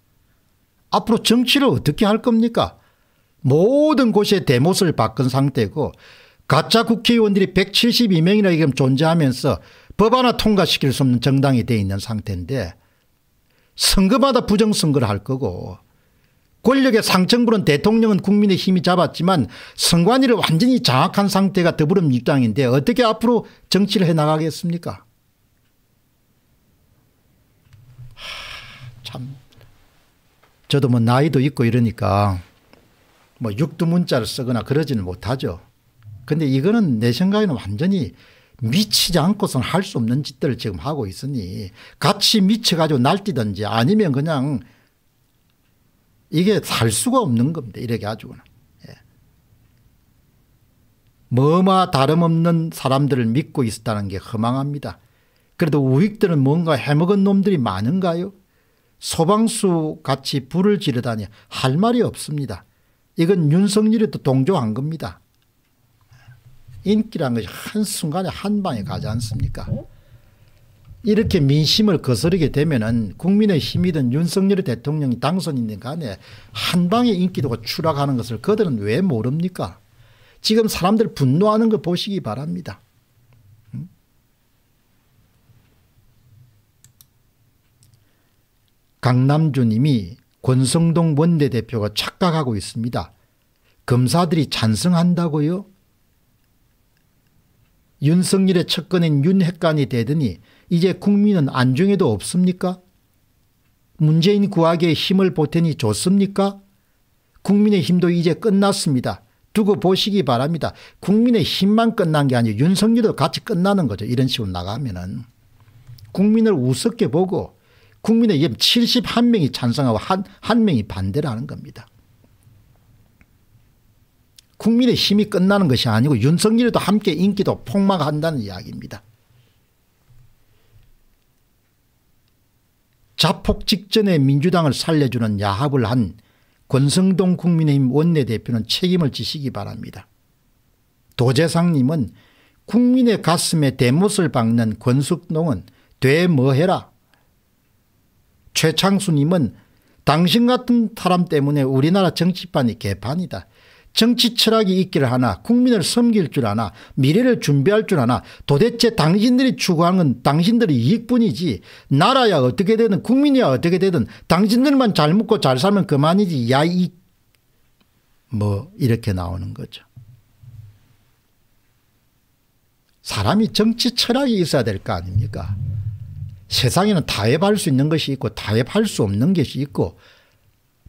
앞으로 정치를 어떻게 할 겁니까? 모든 곳에 대못을 박은 상태고 가짜 국회의원들이 172명이나 지금 존재하면서 법 하나 통과시킬 수 없는 정당이 돼 있는 상태인데 선거마다 부정선거를 할 거고 권력의 상층부는 대통령은 국민의 힘이 잡았지만 선관위를 완전히 장악한 상태가 더불어민주당인데 어떻게 앞으로 정치를 해나가겠습니까 참 저도 뭐 나이도 있고 이러니까 뭐 육두문자를 쓰거나 그러지는 못하죠 근데 이거는 내 생각에는 완전히 미치지 않고선 할 수 없는 짓들을 지금 하고 있으니 같이 미쳐가지고 날뛰든지 아니면 그냥 이게 살 수가 없는 겁니다. 이렇게 아주고는 예. 뭐마 다름없는 사람들을 믿고 있었다는 게 허망합니다. 그래도 우익들은 뭔가 해먹은 놈들이 많은가요? 소방수 같이 불을 지르다니 할 말이 없습니다. 이건 윤석열이 또 동조한 겁니다. 인기란 것이 한순간에 한방에 가지 않습니까? 네. 이렇게 민심을 거스르게 되면은 국민의힘이든 윤석열 대통령이 당선인 간에 한방에 인기도가 추락하는 것을 그들은 왜 모릅니까? 지금 사람들 분노하는 거 보시기 바랍니다. 강남주님이 권성동 원내대표가 착각하고 있습니다. 검사들이 찬성한다고요? 윤석열의 측근인 윤핵관이 되더니 이제 국민은 안중에도 없습니까? 문재인 구하기에 힘을 보태니 좋습니까? 국민의 힘도 이제 끝났습니다. 두고 보시기 바랍니다. 국민의 힘만 끝난 게 아니고 윤석열도 같이 끝나는 거죠. 이런 식으로 나가면은. 국민을 우습게 보고 국민의 71명이 찬성하고 한, 한 명이 반대라는 겁니다. 국민의 힘이 끝나는 것이 아니고 윤석열도 함께 인기도 폭망한다는 이야기입니다. 자폭 직전에 민주당을 살려주는 야합을 한 권성동 국민의힘 원내대표는 책임을 지시기 바랍니다. 도재상님은 국민의 가슴에 대못을 박는 권숙농은 되뭐해라. 최창수님은 당신 같은 사람 때문에 우리나라 정치판이 개판이다. 정치 철학이 있기를 하나 국민을 섬길 줄 아나 미래를 준비할 줄 아나 도대체 당신들이 추구하는 건 당신들의 이익뿐이지 나라야 어떻게 되든 국민이야 어떻게 되든 당신들만 잘 먹고 잘 살면 그만이지 야 이 뭐 이렇게 나오는 거죠. 사람이 정치 철학이 있어야 될 거 아닙니까 세상에는 타협할 수 있는 것이 있고 타협할 수 없는 것이 있고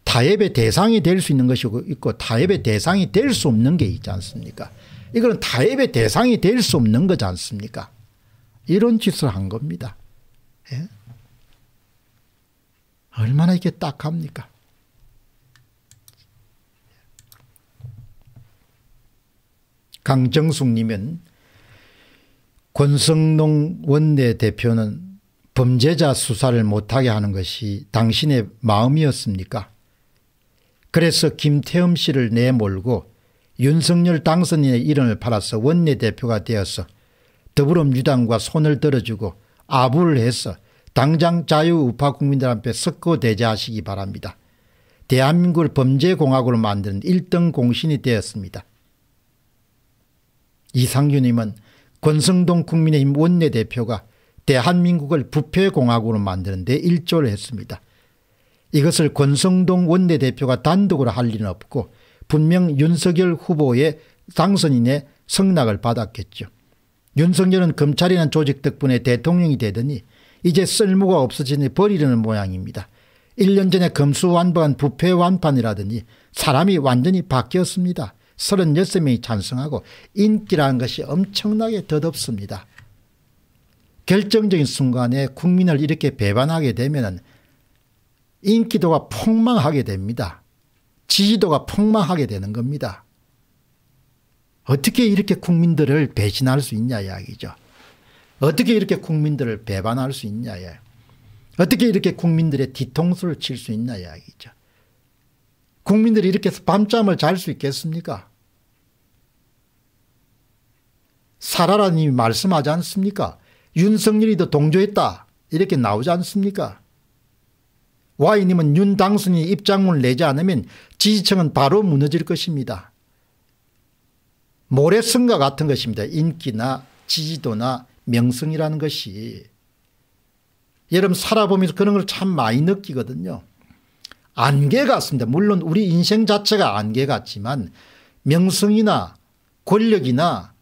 타협의 대상이 될 수 있는 것이 있고 타협의 대상이 될 수 없는 게 있지 않습니까 이거는 타협의 대상이 될 수 없는 거지 않습니까 이런 짓을 한 겁니다. 예? 얼마나 이게 딱합니까? 강정숙님은 권성동 원내대표는 범죄자 수사를 못하게 하는 것이 당신의 마음이었습니까? 그래서 김태흠 씨를 내몰고 윤석열 당선인의 이름을 팔아서 원내대표가 되어서 더불어민주당과 손을 들어주고 아부를 해서 당장 자유우파 국민들 앞에 석고 대자하시기 바랍니다. 대한민국을 범죄공학으로 만드는 1등 공신이 되었습니다. 이상규님은 권성동 국민의힘 원내대표가 대한민국을 부패공학으로 만드는 데 일조를 했습니다. 이것을 권성동 원내대표가 단독으로 할 리는 없고 분명 윤석열 후보의 당선인의 승낙을 받았겠죠. 윤석열은 검찰이라는 조직 덕분에 대통령이 되더니 이제 쓸모가 없어지니 버리려는 모양입니다. 1년 전에 검수완박한 부패 완판이라더니 사람이 완전히 바뀌었습니다. 36명이 찬성하고 인기라는 것이 엄청나게 덧없습니다. 결정적인 순간에 국민을 이렇게 배반하게 되면 인기도가 폭망하게 됩니다. 지지도가 폭망하게 되는 겁니다. 어떻게 이렇게 국민들을 배신할 수 있냐 이야기죠. 어떻게 이렇게 국민들을 배반할 수 있냐 이야기. 예. 어떻게 이렇게 국민들의 뒤통수를 칠 수 있냐 이야기죠. 국민들이 이렇게 밤잠을 잘 수 있겠습니까? 사라라님이 말씀하지 않습니까? 윤석열이 도 동조했다 이렇게 나오지 않습니까? Y님은 윤 당순이 입장문을 내지 않으면 지지층은 바로 무너질 것입니다. 모래성과 같은 것입니다. 인기나 지지도나 명성이라는 것이. 여러분 살아보면서 그런 걸 참 많이 느끼거든요. 안개 같습니다. 물론 우리 인생 자체가 안개 같지만 명성이나 권력이나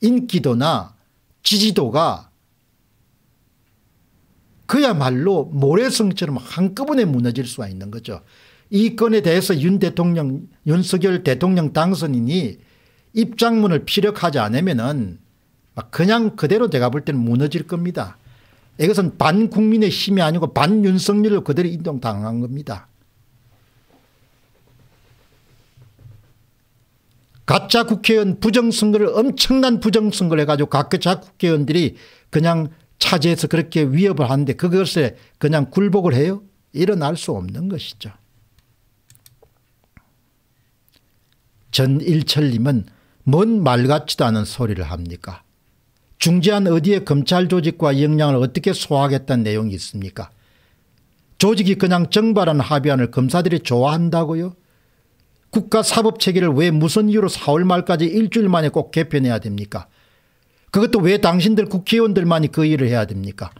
인기도나 지지도가 그야말로 모래성처럼 한꺼번에 무너질 수가 있는 거죠. 이 건에 대해서 윤 대통령, 윤석열 대통령 당선인이 입장문을 피력하지 않으면은 그냥 그대로 제가 볼 때는 무너질 겁니다. 이것은 반 국민의 힘이 아니고 반 윤석열로 그대로 인정당한 겁니다. 가짜 국회의원 부정선거를 엄청난 부정선거를 해가지고 가짜 국회의원들이 그냥 차지해서 그렇게 위협을 하는데 그것에 그냥 굴복을 해요? 일어날 수 없는 것이죠. 전일철님은 뭔 말 같지도 않은 소리를 합니까? 중재한 어디에 검찰 조직과 역량을 어떻게 소화하겠다는 내용이 있습니까? 조직이 그냥 정발한 합의안을 검사들이 좋아한다고요? 국가 사법체계를 왜 무슨 이유로 4월 말까지 일주일 만에 꼭 개편해야 됩니까? 그것도 왜 당신들 국회의원들만이 그 일을 해야 됩니까?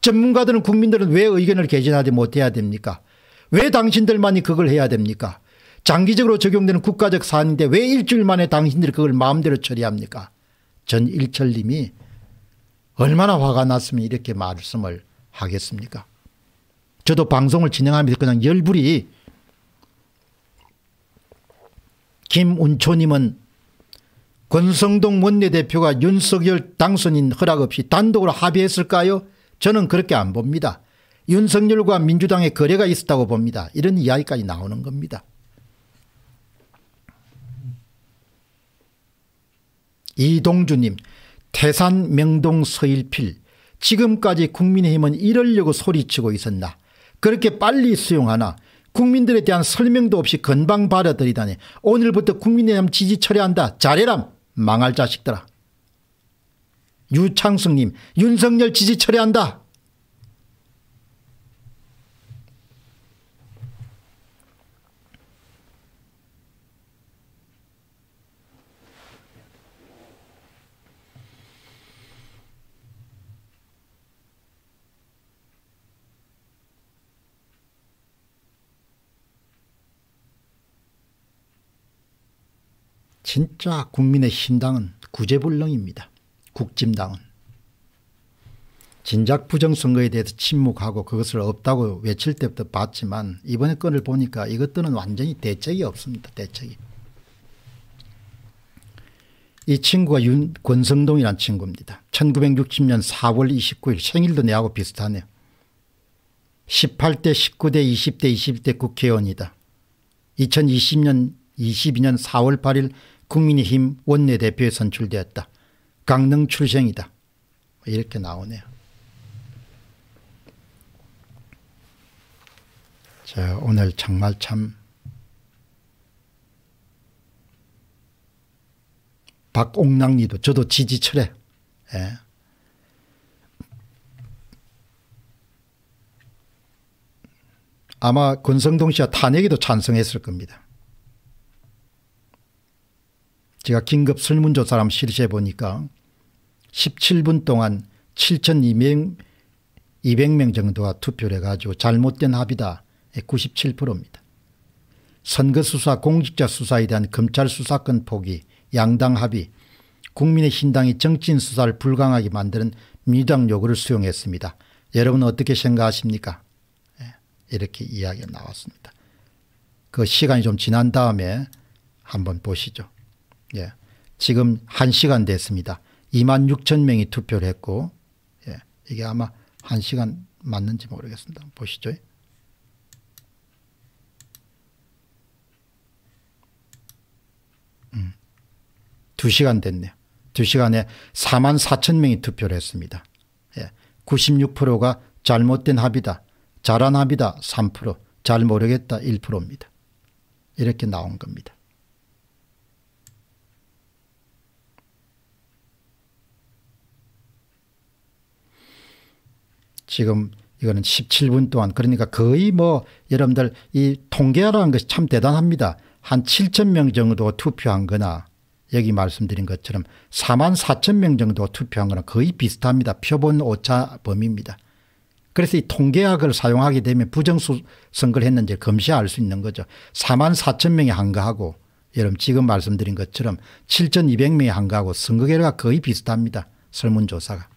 전문가들은 국민들은 왜 의견을 개진하지 못해야 됩니까? 왜 당신들만이 그걸 해야 됩니까? 장기적으로 적용되는 국가적 사안인데 왜 일주일 만에 당신들이 그걸 마음대로 처리합니까? 전 일철님이 얼마나 화가 났으면 이렇게 말씀을 하겠습니까? 저도 방송을 진행하면서 그냥 열불이 김운초님은 권성동 원내대표가 윤석열 당선인 허락 없이 단독으로 합의했을까요? 저는 그렇게 안 봅니다. 윤석열과 민주당의 거래가 있었다고 봅니다. 이런 이야기까지 나오는 겁니다. 이동주님 태산 명동 서일필 지금까지 국민의힘은 이럴려고 소리치고 있었나 그렇게 빨리 수용하나 국민들에 대한 설명도 없이 건방 받아들이다니 오늘부터 국민의힘 지지 철회한다 잘해람 망할 자식들아. 유창승님 윤석열 지지 철회한다. 진짜 국민의 신당은 구제불능입니다. 국진당은. 진작 부정선거에 대해서 침묵하고 그것을 없다고 외칠 때부터 봤지만 이번에 건을 보니까 이것들은 완전히 대책이 없습니다. 대책이. 이 친구가 윤, 권성동이라는 친구입니다. 1960년 4월 29일 생일도 내하고 비슷하네요. 18대 19대 20대 21대 국회의원이다. 2020년 22년 4월 8일 국민의힘 원내대표에 선출되었다. 강릉 출생이다. 뭐 이렇게 나오네요. 자, 오늘 정말 참 박옥랑리도 저도 지지철에 예. 아마 권성동 씨와 탄핵에도 찬성했을 겁니다. 제가 긴급 설문조사를 한번 실시해 보니까 17분 동안 7,200명 정도가 투표를 해가지고 잘못된 합의다 97%입니다. 예, 선거수사 공직자 수사에 대한 검찰 수사권 포기 양당 합의 국민의 신당이 정치인 수사를 불강하게 만드는 민주당 요구를 수용했습니다. 여러분은 어떻게 생각하십니까? 예, 이렇게 이야기가 나왔습니다. 그 시간이 좀 지난 다음에 한번 보시죠. 예. 지금 1시간 됐습니다. 2만 6천 명이 투표를 했고 예. 이게 아마 1시간 맞는지 모르겠습니다. 보시죠. 음. 2시간 됐네요. 2시간에 4만 4천 명이 투표를 했습니다. 예. 96%가 잘못된 합의다. 잘한 합의다 3%, 잘 모르겠다 1%입니다. 이렇게 나온 겁니다. 지금 이거는 17분 동안 그러니까 거의 뭐 여러분들 이 통계라는 것이 참 대단합니다. 한 7천 명 정도 투표한 거나 여기 말씀드린 것처럼 4만 4천 명 정도 투표한 거나 거의 비슷합니다. 표본 오차 범위입니다. 그래서 이 통계학을 사용하게 되면 부정선거를 수 했는지 검시할 수 있는 거죠. 4만 4천 명이 한 거하고 여러분 지금 말씀드린 것처럼 7,200명이 한 거하고 선거 결과가 거의 비슷합니다. 설문조사가.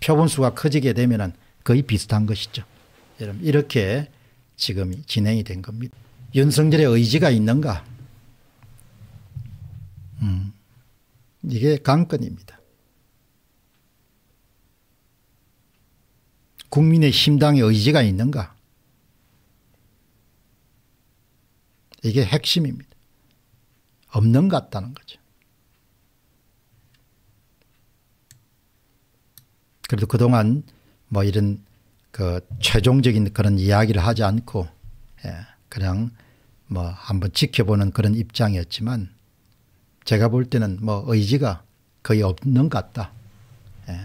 표본수가 커지게 되면 거의 비슷한 것이죠. 여러분 이렇게 지금 진행이 된 겁니다. 윤석열의 의지가 있는가? 음, 이게 강건입니다. 국민의 심당에 의지가 있는가? 이게 핵심입니다. 없는 것 같다는 거죠. 그래도 그동안 뭐 이런 그 최종적인 그런 이야기를 하지 않고 예, 그냥 뭐 한번 지켜보는 그런 입장이었지만 제가 볼 때는 뭐 의지가 거의 없는 것 같다. 예.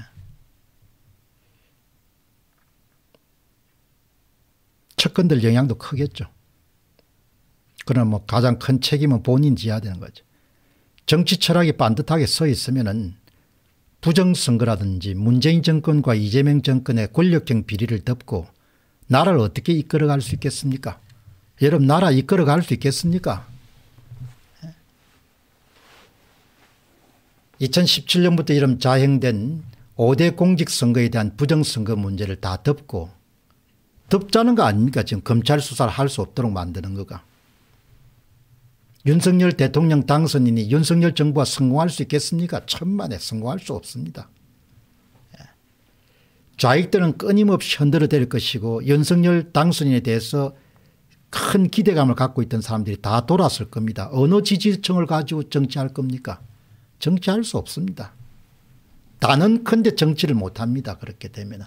측근들 영향도 크겠죠. 그러나 뭐 가장 큰 책임은 본인 지어야 되는 거죠. 정치 철학이 반듯하게 서 있으면은 부정선거라든지 문재인 정권과 이재명 정권의 권력형 비리를 덮고 나라를 어떻게 이끌어갈 수 있겠습니까? 여러분 나라 이끌어갈 수 있겠습니까? 2017년부터 이름 자행된 5대 공직선거에 대한 부정선거 문제를 다 덮고 덮자는 거 아닙니까? 지금 검찰 수사를 할 수 없도록 만드는 거가. 윤석열 대통령 당선인이 윤석열 정부가 성공할 수 있겠습니까? 천만에 성공할 수 없습니다. 예. 좌익들은 끊임없이 흔들어 댈 것이고 윤석열 당선인에 대해서 큰 기대감을 갖고 있던 사람들이 다 돌았을 겁니다. 어느 지지층을 가지고 정치할 겁니까? 정치할 수 없습니다. 단언컨대 정치를 못합니다. 그렇게 되면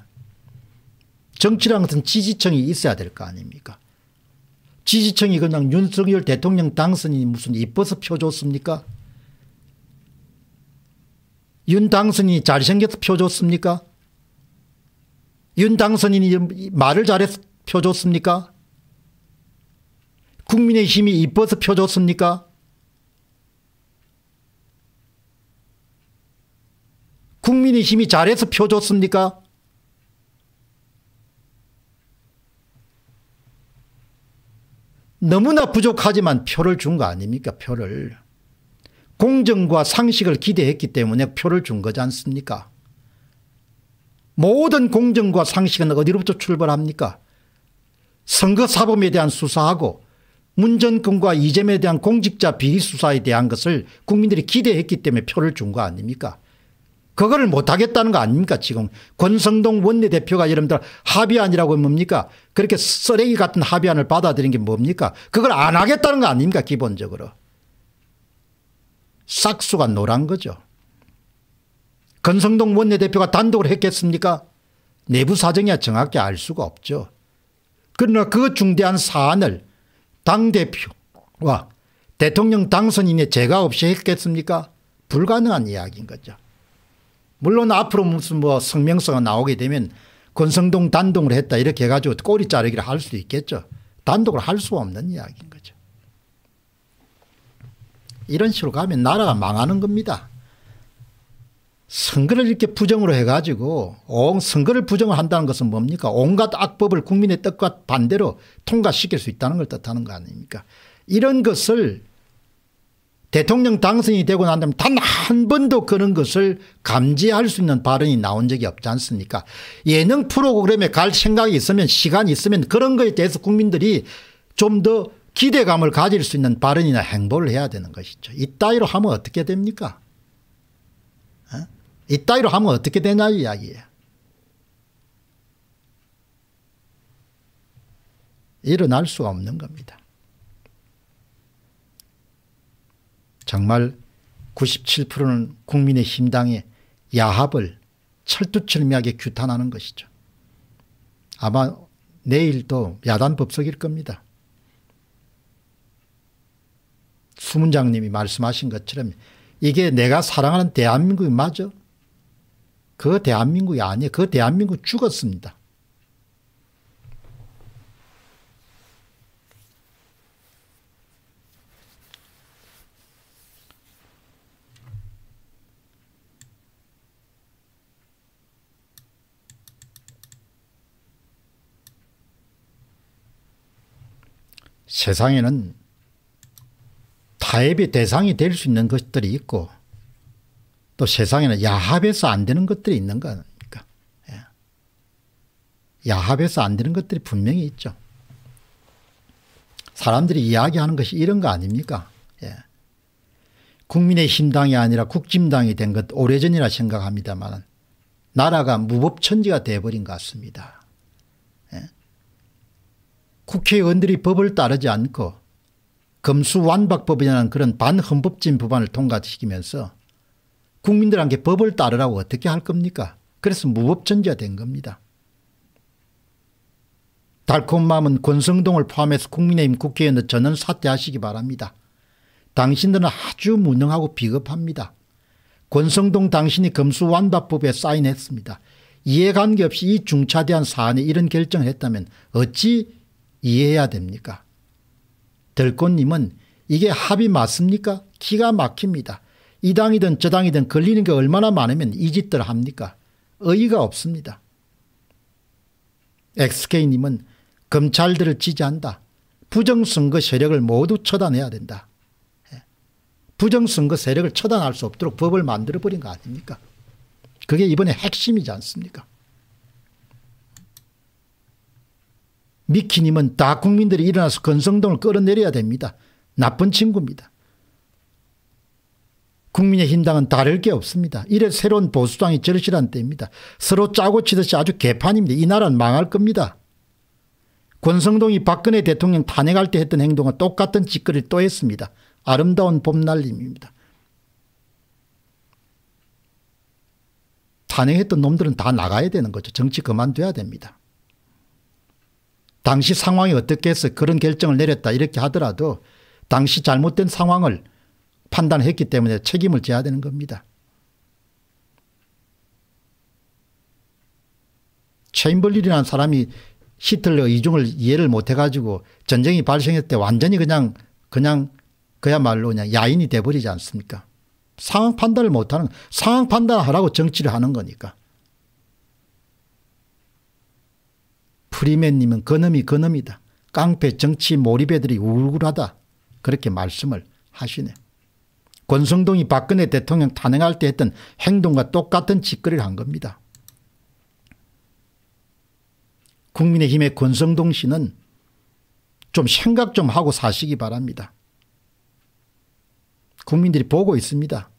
정치란 것은 지지층이 있어야 될 거 아닙니까? 지지층이 그냥 윤석열 대통령 당선이 인 무슨 이뻐서 표 줬습니까? 윤 당선인이 잘생겨서 표 줬습니까? 윤 당선인이 말을 잘해서 표 줬습니까? 국민의힘이 이뻐서 표 줬습니까? 국민의힘이 잘해서 표 줬습니까? 너무나 부족하지만 표를 준 거 아닙니까 표를. 공정과 상식을 기대했기 때문에 표를 준 거지 않습니까 모든 공정과 상식은 어디로부터 출발합니까 선거사범에 대한 수사하고 문전권과 이재명에 대한 공직자 비리 수사에 대한 것을 국민들이 기대했기 때문에 표를 준 거 아닙니까 그거를 못하겠다는 거 아닙니까 지금 권성동 원내대표가 여러분들 합의안이라고 뭡니까 그렇게 쓰레기 같은 합의안을 받아들인 게 뭡니까 그걸 안 하겠다는 거 아닙니까 기본적으로 싹수가 노란 거죠 권성동 원내대표가 단독으 했겠습니까 내부 사정이야 정확히 알 수가 없죠 그러나 그 중대한 사안을 당대표와 대통령 당선인의 제가 없이 했겠습니까 불가능한 이야기인 거죠 물론 앞으로 무슨 뭐 성명서가 나오게 되면 권성동 단독을 했다 이렇게 해가지고 꼬리 자르기를 할 수 있겠죠. 단독을 할수 없는 이야기인 거죠. 이런 식으로 가면 나라가 망하는 겁니다. 선거를 이렇게 부정으로 해가지고 온 선거를 부정을 한다는 것은 뭡니까 온갖 악법을 국민의 뜻과 반대로 통과시킬 수 있다는 걸 뜻하는 거 아닙니까 이런 것을 대통령 당선이 되고 난 다음에 단 한 번도 그런 것을 감지할 수 있는 발언이 나온 적이 없지 않습니까 예능 프로그램에 갈 생각이 있으면 시간이 있으면 그런 것에 대해서 국민들이 좀 더 기대감을 가질 수 있는 발언이나 행보를 해야 되는 것이죠. 이따위로 하면 어떻게 됩니까 어? 이따위로 하면 어떻게 되냐 이야기예요. 일어날 수가 없는 겁니다. 정말 97%는 국민의 힘당의 야합을 철두철미하게 규탄하는 것이죠. 아마 내일도 야단 법석일 겁니다. 수문장님이 말씀하신 것처럼 이게 내가 사랑하는 대한민국이 맞아? 그 대한민국이 아니에요. 그 대한민국 죽었습니다. 세상에는 타협의 대상이 될 수 있는 것들이 있고 또 세상에는 야합해서안 되는 것들이 있는 거니까 예. 야합에서 안 되는 것들이 분명히 있죠. 사람들이 이야기하는 것이 이런 거 아닙니까? 예. 국민의힘당이 아니라 국진당이 된 것 오래전이라 생각합니다만 나라가 무법천지가 되어버린 것 같습니다. 국회의원들이 법을 따르지 않고 검수완박법이라는 그런 반헌법진 법안을 통과시키면서 국민들한테 법을 따르라고 어떻게 할 겁니까? 그래서 무법천지가된 겁니다. 달콤맘은 권성동을 포함해서 국민의힘 국회의원들 전원 사퇴하시기 바랍니다. 당신들은 아주 무능하고 비겁합니다. 권성동 당신이 검수완박법에 사인했습니다. 이해관계없이 이 중차대한 사안에 이런 결정을 했다면 어찌 이해해야 됩니까? 덜꽃님은 이게 합이 맞습니까? 기가 막힙니다. 이 당이든 저 당이든 걸리는 게 얼마나 많으면 이 짓들 합니까? 의의가 없습니다. XK님은 검찰들을 지지한다. 부정선거 세력을 모두 처단해야 된다. 예. 부정선거 세력을 처단할 수 없도록 법을 만들어버린 거 아닙니까? 그게 이번에 핵심이지 않습니까? 미키님은 다 국민들이 일어나서 건성동을 끌어내려야 됩니다. 나쁜 친구입니다. 국민의힘당은 다를 게 없습니다. 이래 새로운 보수당이 절실한 때입니다. 서로 짜고 치듯이 아주 개판입니다. 이 나라는 망할 겁니다. 권성동이 박근혜 대통령 탄핵할 때 했던 행동은 똑같은 짓거리를 또 했습니다. 아름다운 봄날림입니다. 탄핵했던 놈들은 다 나가야 되는 거죠. 정치 그만둬야 됩니다. 당시 상황이 어떻게 해서 그런 결정을 내렸다 이렇게 하더라도 당시 잘못된 상황을 판단했기 때문에 책임을 져야 되는 겁니다. 체인벌리라는 사람이 히틀러 이중을 이해를 못해가지고 전쟁이 발생했을 때 완전히 그냥 그냥 그야말로 그냥 야인이 돼버리지 않습니까? 상황 판단을 못하는 상황 판단하라고 정치를 하는 거니까. 프리맨님은 그놈이 그놈이다. 깡패 정치 몰입애들이 우울하다. 그렇게 말씀을 하시네. 권성동이 박근혜 대통령 탄핵할 때 했던 행동과 똑같은 짓거리를 한 겁니다. 국민의힘의 권성동 씨는 좀 생각 좀 하고 사시기 바랍니다. 국민들이 보고 있습니다.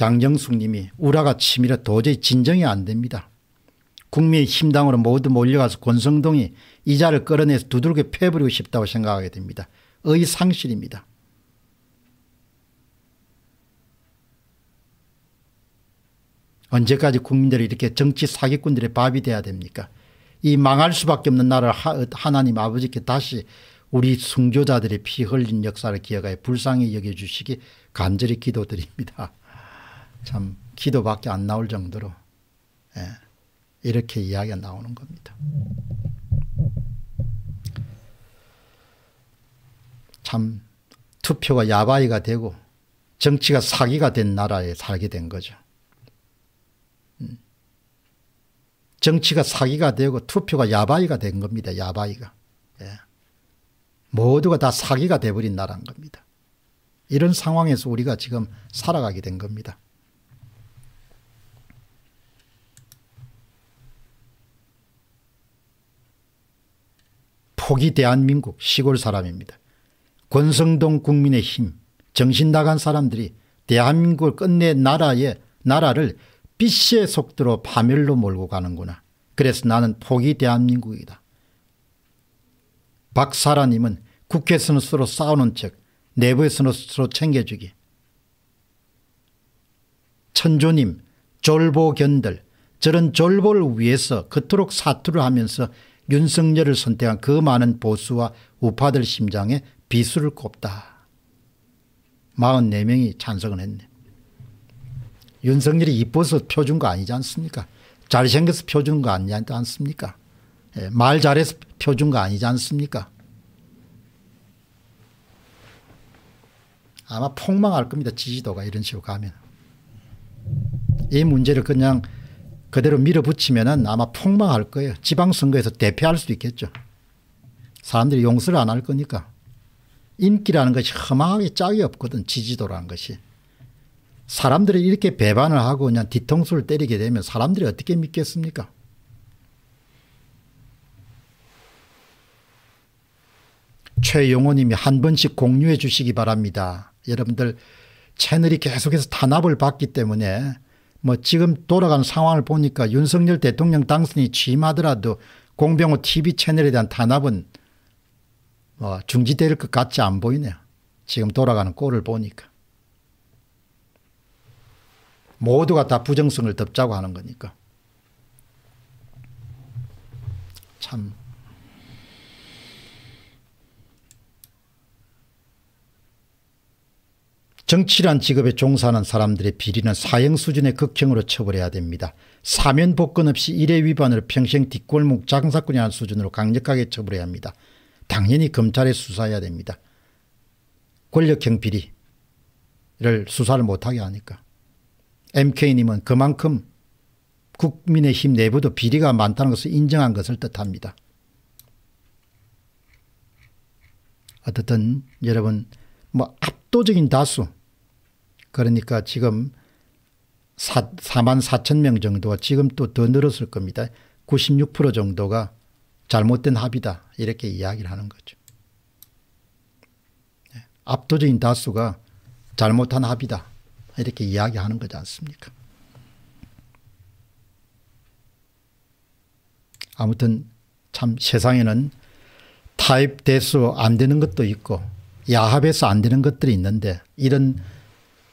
장정숙 님이 우라가 치밀어 도저히 진정이 안 됩니다. 국민의 힘당으로 모두 몰려가서 권성동이 이자를 끌어내서 두들겨 패버리고 싶다고 생각하게 됩니다. 의상실입니다. 언제까지 국민들이 이렇게 정치 사기꾼들의 밥이 돼야 됩니까 이 망할 수밖에 없는 나라를 하나님 아버지께 다시 우리 순교자들의 피 흘린 역사를 기억하여 불쌍히 여겨주시기 간절히 기도드립니다. 참 기도밖에 안 나올 정도로 예, 이렇게 이야기가 나오는 겁니다. 참 투표가 야바이가 되고 정치가 사기가 된 나라에 살게 된 거죠. 음. 정치가 사기가 되고 투표가 야바이가 된 겁니다. 야바이가. 예. 모두가 다 사기가 돼버린 나라인 겁니다. 이런 상황에서 우리가 지금 살아가게 된 겁니다. 초기 대한민국 시골 사람입니다. 권성동 국민의 힘, 정신 나간 사람들이 대한민국을 끝내 나라에 나라를 빛의 속도로 파멸로 몰고 가는구나. 그래서 나는 포기 대한민국이다. 박사라님은 국회에서는 서로 싸우는 척 내부에서는 서로 챙겨주기. 천조님 졸보견들 저런 졸보를 위해서 그토록 사투를 하면서 윤석열을 선택한 그 많은 보수와 우파들 심장에 비수를 꼽다. 44명이 찬성을 했네. 윤석열이 이뻐서 표준거 아니지 않습니까? 잘생겨서 표준거 아니지 않습니까? 예, 말 잘해서 표준거 아니지 않습니까? 아마 폭망할 겁니다. 지지도가 이런 식으로 가면. 이 문제를 그냥 그대로 밀어붙이면은 아마 폭망할 거예요. 지방선거에서 대패할 수도 있겠죠. 사람들이 용서를 안 할 거니까. 인기라는 것이 허망하게 짝이 없거든 지지도라는 것이. 사람들이 이렇게 배반을 하고 그냥 뒤통수를 때리게 되면 사람들이 어떻게 믿겠습니까? 최용호님이 한 번씩 공유해 주시기 바랍니다. 여러분들 채널이 계속해서 탄압을 받기 때문에 뭐 지금 돌아가는 상황을 보니까 윤석열 대통령 당선이 취임하더라도 공병호 TV 채널에 대한 탄압은 뭐 중지될 것 같지 안 보이네요. 지금 돌아가는 꼴을 보니까. 모두가 다 부정성을 덮자고 하는 거니까. 참 정치란 직업에 종사하는 사람들의 비리는 사형 수준의 극형으로 처벌해야 됩니다. 사면 복권 없이 일회 위반을 평생 뒷골목 장사꾼이 한 수준으로 강력하게 처벌해야 합니다. 당연히 검찰에 수사해야 됩니다. 권력형 비리를 수사를 못하게 하니까. MK님은 그만큼 국민의힘 내부도 비리가 많다는 것을 인정한 것을 뜻합니다. 어쨌든 여러분 뭐 압도적인 다수 그러니까 지금 4, 4만 4천 명 정도가 지금 또 더 늘었을 겁니다. 96% 정도가 잘못된 합의다 이렇게 이야기를 하는 거죠. 네. 압도적인 다수가 잘못한 합의다 이렇게 이야기하는 거지 않습니까? 아무튼 참 세상에는 타입 대수 안 되는 것도 있고 야합에서안 되는 것들이 있는데 이런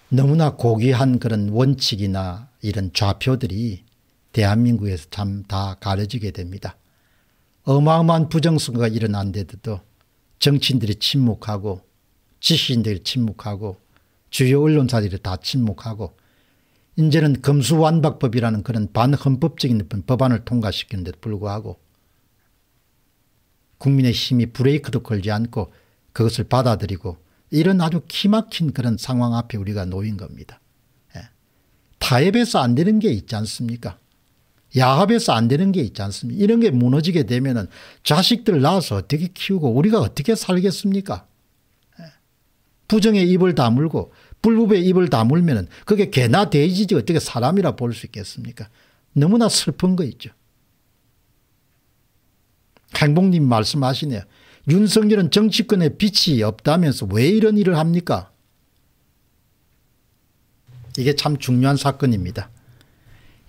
너무나 고귀한 그런 원칙이나 이런 좌표들이 대한민국에서 참 다 가려지게 됩니다. 어마어마한 부정선거가 일어난데도 정치인들이 침묵하고 지식인들이 침묵하고 주요 언론사들이 다 침묵하고 이제는 금수완박법이라는 그런 반헌법적인 법안을 통과시키는데 불구하고 국민의 힘이 브레이크도 걸지 않고 그것을 받아들이고 이런 아주 기막힌 그런 상황 앞에 우리가 놓인 겁니다. 예. 타협에서 안 되는 게 있지 않습니까? 야합에서 안 되는 게 있지 않습니까? 이런 게 무너지게 되면은 자식들 낳아서 어떻게 키우고 우리가 어떻게 살겠습니까? 예. 부정의 입을 다물고 불법의 입을 다물면은 그게 개나 돼지지 어떻게 사람이라 볼 수 있겠습니까? 너무나 슬픈 거 있죠. 행복님 말씀하시네요. 윤석열은 정치권에 빛이 없다면서 왜 이런 일을 합니까? 이게 참 중요한 사건입니다.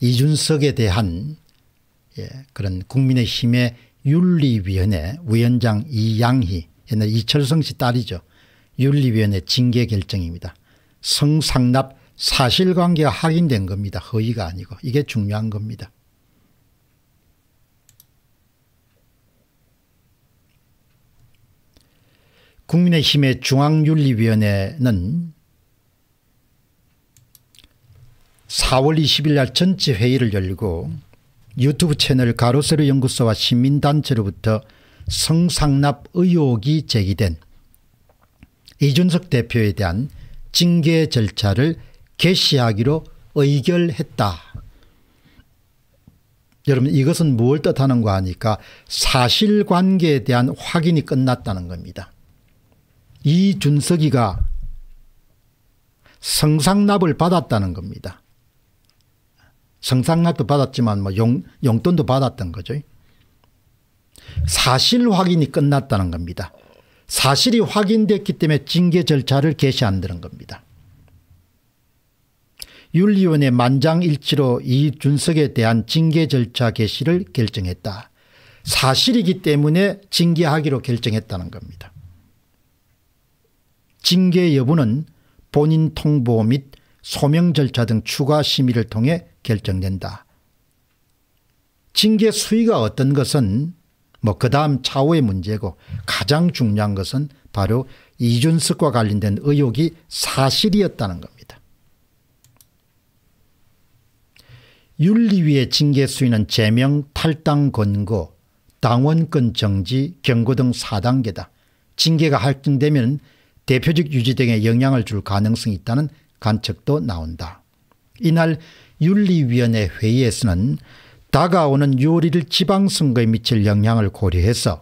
이준석에 대한 예, 그런 국민의힘의 윤리위원회 위원장 이양희 옛날 이철성 씨 딸이죠. 윤리위원회 징계 결정입니다. 성상납 사실관계가 확인된 겁니다. 허위가 아니고 이게 중요한 겁니다. 국민의힘의 중앙윤리위원회는 4월 20일 날 전체 회의를 열고 유튜브 채널 가로세로 연구소와 시민단체로부터 성상납 의혹이 제기된 이준석 대표에 대한 징계 절차를 개시하기로 의결했다. 여러분 이것은 무엇을 뜻하는가 하니까 사실관계에 대한 확인이 끝났다는 겁니다. 이준석이가 성상납을 받았다는 겁니다. 성상납도 받았지만 뭐 용, 용돈도 받았던 거죠. 사실 확인이 끝났다는 겁니다. 사실이 확인됐기 때문에 징계 절차를 개시한다는 겁니다. 윤리위원회 만장일치로 이준석에 대한 징계 절차 개시를 결정했다. 사실이기 때문에 징계하기로 결정했다는 겁니다. 징계 여부는 본인 통보 및 소명 절차 등 추가 심의를 통해 결정된다. 징계 수위가 어떤 것은 뭐 그 다음 차후의 문제고 가장 중요한 것은 바로 이준석과 관련된 의혹이 사실이었다는 겁니다. 윤리위의 징계 수위는 제명, 탈당 권고, 당원권 정지, 경고 등 4단계다. 징계가 할증되면 대표직 유지 등에 영향을 줄 가능성이 있다는 관측도 나온다. 이날 윤리위원회 회의에서는 다가오는 6월 1일 지방선거에 미칠 영향을 고려해서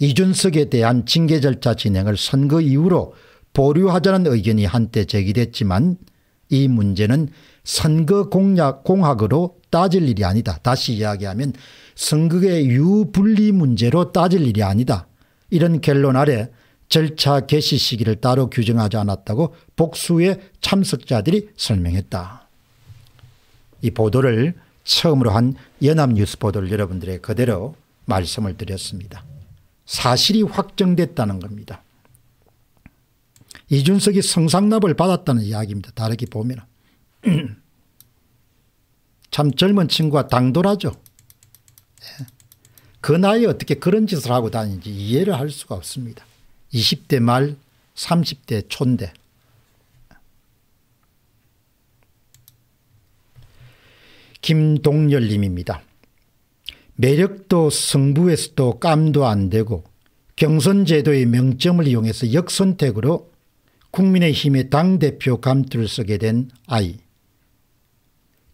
이준석에 대한 징계 절차 진행을 선거 이후로 보류하자는 의견이 한때 제기됐지만 이 문제는 선거 공약 공학으로 따질 일이 아니다. 다시 이야기하면 선거의 유불리 문제로 따질 일이 아니다. 이런 결론 아래 절차 개시 시기를 따로 규정하지 않았다고 복수의 참석자들이 설명했다. 이 보도를 처음으로 한 연합뉴스 보도를 여러분들의 그대로 말씀을 드렸습니다. 사실이 확정됐다는 겁니다. 이준석이 성상납을 받았다는 이야기입니다. 다르게 보면. 참 젊은 친구가 당돌하죠. 예. 그 나이에 어떻게 그런 짓을 하고 다니는지 이해를 할 수가 없습니다. 20대 말 30대 초인데 김동열님입니다. 매력도 승부에서도 깜도 안 되고 경선제도의 명점을 이용해서 역선택으로 국민의힘의 당대표 감투를 쓰게 된 아이.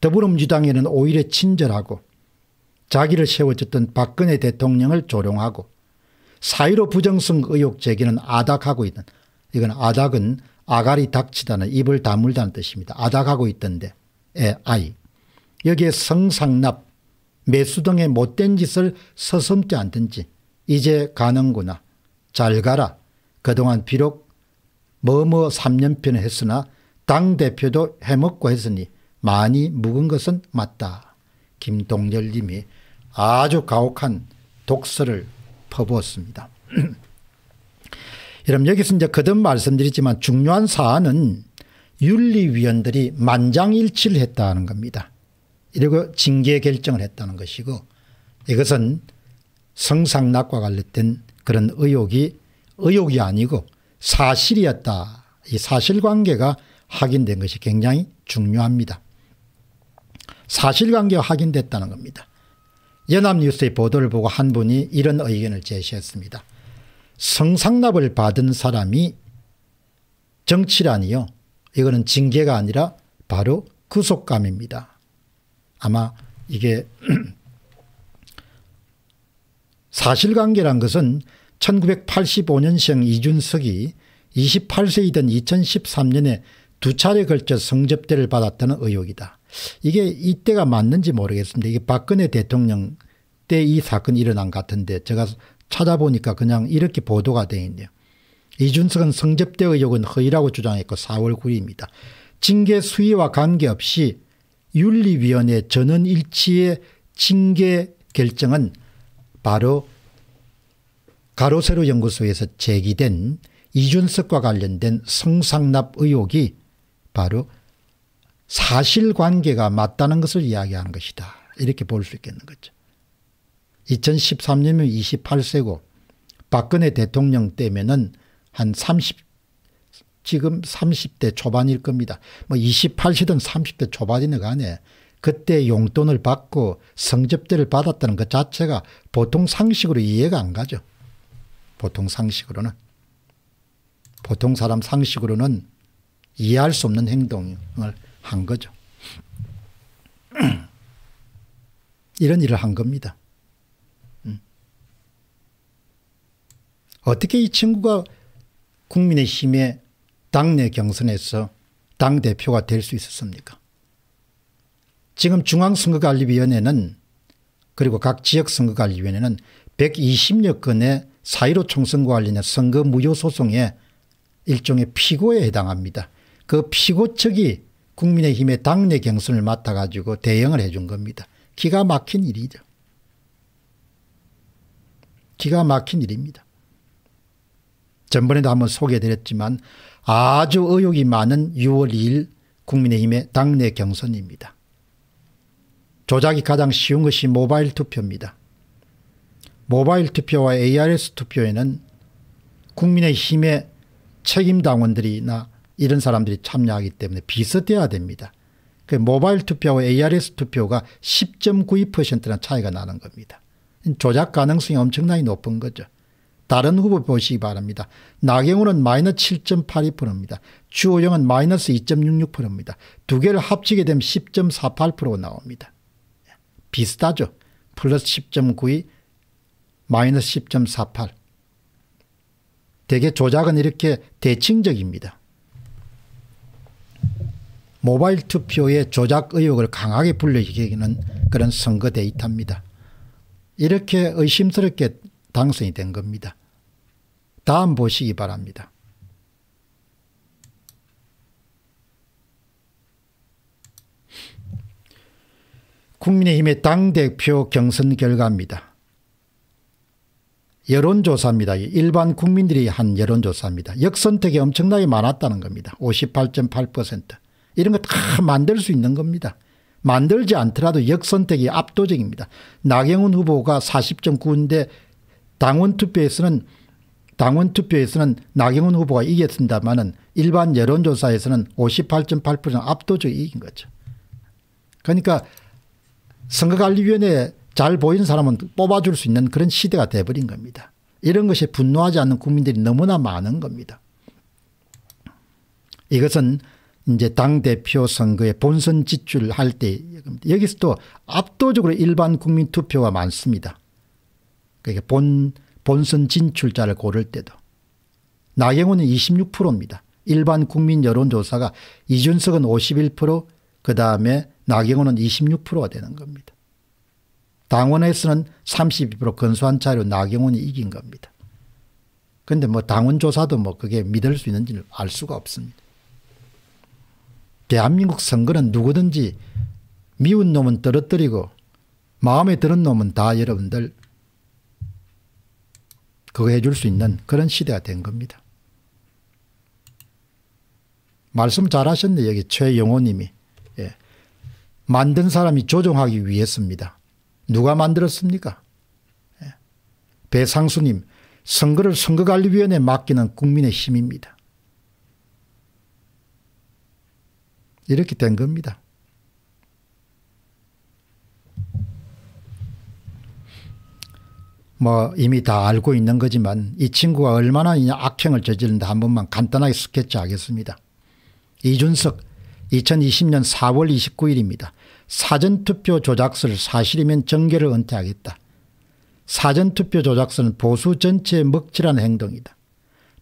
더불어민주당에는 오히려 친절하고 자기를 세워줬던 박근혜 대통령을 조롱하고 사이로 부정성 의혹 제기는 아닥하고 있던 이건 아닥은 아가리 닥치다는 입을 다물다는 뜻입니다. 아닥하고 있던데 에 아이 여기에 성상납 매수 등의 못된 짓을 서슴지 않든지 이제 가는구나 잘 가라 그동안 비록 뭐뭐 3년편 했으나 당대표도 해먹고 했으니 많이 묵은 것은 맞다. 김동열 님이 아주 가혹한 독서를 퍼부었습니다. 여러분 여기서 이제 거듭 말씀드리지만 중요한 사안은 윤리위원들이 만장일치를 했다는 겁니다. 이리고 징계 결정을 했다는 것이고 이것은 성상낙과 관련된 그런 의혹이 의혹이 아니고 사실이었다. 이 사실관계가 확인된 것이 굉장히 중요합니다. 사실관계가 확인됐다는 겁니다. 연합뉴스의 보도를 보고 한 분이 이런 의견을 제시했습니다. 성상납을 받은 사람이 정치라니요. 이거는 징계가 아니라 바로 구속감입니다. 아마 이게 사실관계란 것은 1985년생 이준석이 28세이던 2013년에 두 차례 걸쳐 성접대를 받았다는 의혹이다. 이게 이때가 맞는지 모르겠습니다. 이게 박근혜 대통령 때 이 사건이 일어난 같은데 제가 찾아보니까 그냥 이렇게 보도가 돼 있네요. 이준석은 성접대 의혹은 허위라고 주장했고 4월 9일입니다. 징계 수위와 관계없이 윤리위원회 전원 일치의 징계 결정은 바로 가로세로 연구소에서 제기된 이준석과 관련된 성상납 의혹이 바로 사실관계가 맞다는 것을 이야기하는 것이다. 이렇게 볼 수 있겠는 거죠. 2013년이면 28세고 박근혜 대통령 때면은 한 30, 지금 30대 초반일 겁니다. 뭐 28세든 30대 초반이든 간에 그때 용돈을 받고 성접대를 받았다는 것 자체가 보통 상식으로 이해가 안 가죠. 보통 상식으로는. 보통 사람 상식으로는 이해할 수 없는 행동을 한 거죠. 이런 일을 한 겁니다. 음. 어떻게 이 친구가 국민의힘의 당내 경선에서 당대표가 될 수 있었습니까? 지금 중앙선거관리위원회는 그리고 각 지역선거관리위원회는 120여 건의 사1로 총선과 관련된 선거 무효 소송의 일종의 피고에 해당합니다. 그 피고 측이 국민의힘의 당내 경선을 맡아가지고 대응을 해준 겁니다. 기가 막힌 일이죠. 기가 막힌 일입니다. 전번에도 한번 소개해드렸지만 아주 의욕이 많은 6월 2일 국민의힘의 당내 경선입니다. 조작이 가장 쉬운 것이 모바일 투표입니다. 모바일 투표와 ARS 투표에는 국민의힘의 책임 당원들이나 이런 사람들이 참여하기 때문에 비슷해야 됩니다. 그 모바일 투표와 ARS 투표가 10.92%나 차이가 나는 겁니다. 조작 가능성이 엄청나게 높은 거죠. 다른 후보 보시기 바랍니다. 나경원은 마이너스 7.82%입니다. 주호영은 마이너스 2.66%입니다. 두 개를 합치게 되면 10.48% 나옵니다. 비슷하죠. 플러스 10.92, 마이너스 10.48. 대개 조작은 이렇게 대칭적입니다. 모바일 투표의 조작 의혹을 강하게 불러일으키는 그런 선거 데이터입니다. 이렇게 의심스럽게 당선이 된 겁니다. 다음 보시기 바랍니다. 국민의힘의 당대표 경선 결과입니다. 여론조사입니다. 일반 국민들이 한 여론조사입니다. 역선택이 엄청나게 많았다는 겁니다. 58.8% 이런 거 다 만들 수 있는 겁니다. 만들지 않더라도 역선택이 압도적입니다. 나경원 후보가 40.9인데 당원 투표에서는 당원 투표에서는 나경원 후보가 이겼습니다만은 일반 여론조사에서는 58.8% 압도적이 긴 거죠. 그러니까 선거관리위원회 잘 보이는 사람은 뽑아줄 수 있는 그런 시대가 돼버린 겁니다. 이런 것에 분노하지 않는 국민들이 너무나 많은 겁니다. 이것은 이제 당대표 선거에 본선 지출할 때 여기서 도 압도적으로 일반 국민 투표가 많습니다. 그러니까 본, 본선 진출자를 고를 때도. 나경원은 26%입니다. 일반 국민 여론조사가 이준석은 51% 그다음에 나경원은 26%가 되는 겁니다. 당원에서는 32%건수한 차이로 나경원이 이긴 겁니다. 그런데 뭐 당원 조사도 뭐 그게 믿을 수 있는지는 알 수가 없습니다. 대한민국 선거는 누구든지 미운 놈은 떨어뜨리고 마음에 드는 놈은 다 여러분들 그거 해줄 수 있는 그런 시대가 된 겁니다. 말씀 잘하셨네 여기 최영호님이 예. 만든 사람이 조종하기 위해서입니다. 누가 만들었습니까? 예. 배상수님 선거를 선거관리위원회에 맡기는 국민의 힘입니다. 이렇게 된 겁니다. 뭐 이미 다 알고 있는 거지만 이 친구가 얼마나 악행을 저지른다 한 번만 간단하게 스케치 하겠습니다. 이준석 2020년 4월 29일입니다. 사전투표 조작설 사실이면 정계를 은퇴하겠다. 사전투표 조작설은 보수 전체의 먹칠한 행동이다.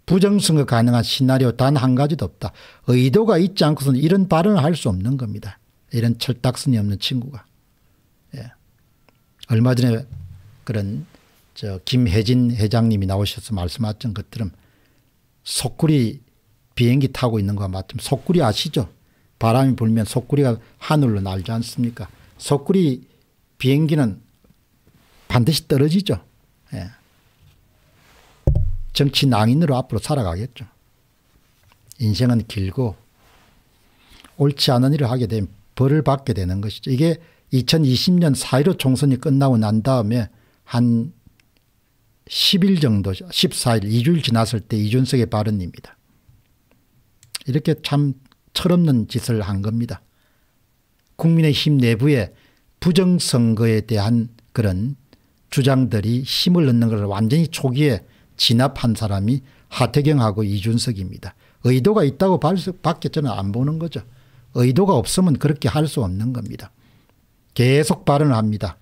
부정선거 가능한 시나리오 단 한 가지도 없다. 의도가 있지 않고서는 이런 발언을 할 수 없는 겁니다. 이런 철딱선이 없는 친구가. 예. 얼마 전에 그런 저 김혜진 회장님이 나오셔서 말씀하셨던 것들은 속구리 비행기 타고 있는 거와 마침 속구리 아시죠? 바람이 불면 속구리가 하늘로 날지 않습니까? 속구리 비행기는 반드시 떨어지죠. 예. 정치 낭인으로 앞으로 살아가겠죠. 인생은 길고 옳지 않은 일을 하게 되면 벌을 받게 되는 것이죠. 이게 2020년 4.15 총선이 끝나고 난 다음에 한 10일 정도, 14일, 2주일 지났을 때 이준석의 발언입니다. 이렇게 참 철없는 짓을 한 겁니다. 국민의힘 내부에 부정선거에 대한 그런 주장들이 힘을 넣는 것을 완전히 초기에 진압한 사람이 하태경하고 이준석입니다. 의도가 있다고 밖에 저는 안 보는 거죠. 의도가 없으면 그렇게 할 수 없는 겁니다. 계속 발언을 합니다.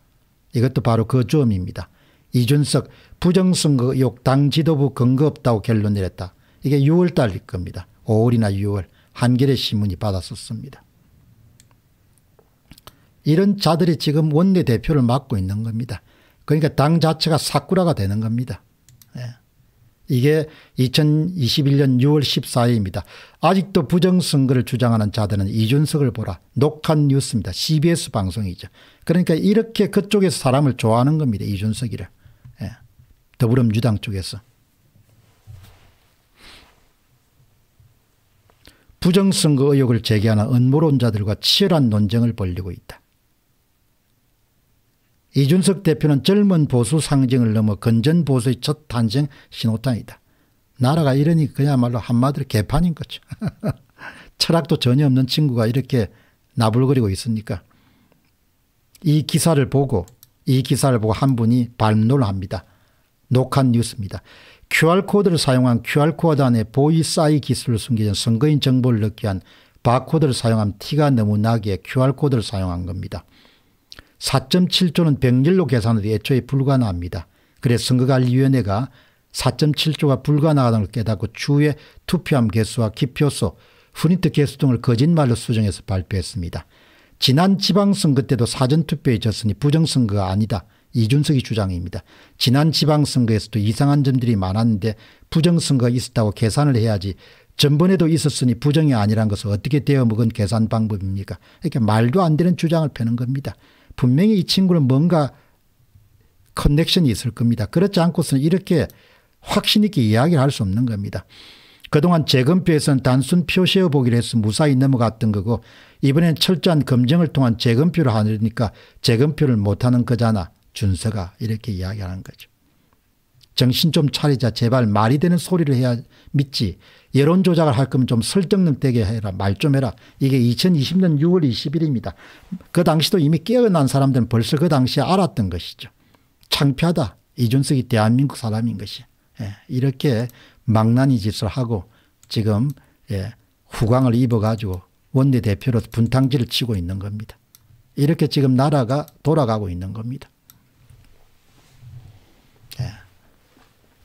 이것도 바로 그 점입니다. 이준석 부정선거 의혹 당 지도부 근거 없다고 결론 내렸다. 이게 6월 달일 겁니다. 5월이나 6월 한겨레 신문이 받았었습니다. 이런 자들이 지금 원내대표를 맡고 있는 겁니다. 그러니까 당 자체가 사쿠라가 되는 겁니다. 예. 이게 2021년 6월 14일입니다. 아직도 부정선거를 주장하는 자들은 이준석을 보라. 녹한 뉴스입니다. CBS 방송이죠. 그러니까 이렇게 그쪽에서 사람을 좋아하는 겁니다. 이준석이를. 예. 더불어민주당 쪽에서. 부정선거 의혹을 제기하는 음모론자들과 치열한 논쟁을 벌리고 있다. 이준석 대표는 젊은 보수 상징을 넘어 건전 보수의 첫 탄생 신호탄이다. 나라가 이러니 그야말로 한마디로 개판인 거죠. 철학도 전혀 없는 친구가 이렇게 나불거리고 있으니까 이 기사를 보고 이 기사를 보고 한 분이 발론 합니다. 녹한 뉴스입니다. QR코드를 사용한 QR코드 안에 보이사이 기술을 숨겨진 선거인 정보를 넣기 한 바코드를 사용한 티가 너무 나기에 QR코드를 사용한 겁니다. 4.7조는 병렬로 계산해도 애초에 불가능합니다. 그래서 선거관리위원회가 4.7조가 불가능하다는 걸 깨닫고 추후에 투표함 개수와 기표소, 프린트 개수 등을 거짓말로 수정해서 발표했습니다. 지난 지방선거 때도 사전투표에 졌으니 부정선거가 아니다. 이준석이 주장입니다. 지난 지방선거에서도 이상한 점들이 많았는데 부정선거가 있었다고 계산을 해야지 전번에도 있었으니 부정이 아니란 것을 어떻게 되어먹은 계산 방법입니까? 이렇게 말도 안 되는 주장을 펴는 겁니다. 분명히 이 친구는 뭔가 커넥션이 있을 겁니다. 그렇지 않고서는 이렇게 확신 있게 이야기를 할 수 없는 겁니다. 그동안 재검표에서는 단순 표시어 보기를 해서 무사히 넘어갔던 거고 이번엔 철저한 검증을 통한 재검표를 하려니까 재검표를 못하는 거잖아. 준서가 이렇게 이야기하는 거죠. 정신 좀 차리자 제발 말이 되는 소리를 해야 믿지 여론 조작을 할 거면 좀 설득력 되게 해라. 말 좀 해라. 이게 2020년 6월 20일입니다. 그 당시도 이미 깨어난 사람들은 벌써 그 당시에 알았던 것이죠. 창피하다. 이준석이 대한민국 사람인 것이. 예, 이렇게 망나니 짓을 하고 지금 예, 후광을 입어가지고 원내대표로 분탕질을 치고 있는 겁니다. 이렇게 지금 나라가 돌아가고 있는 겁니다. 예.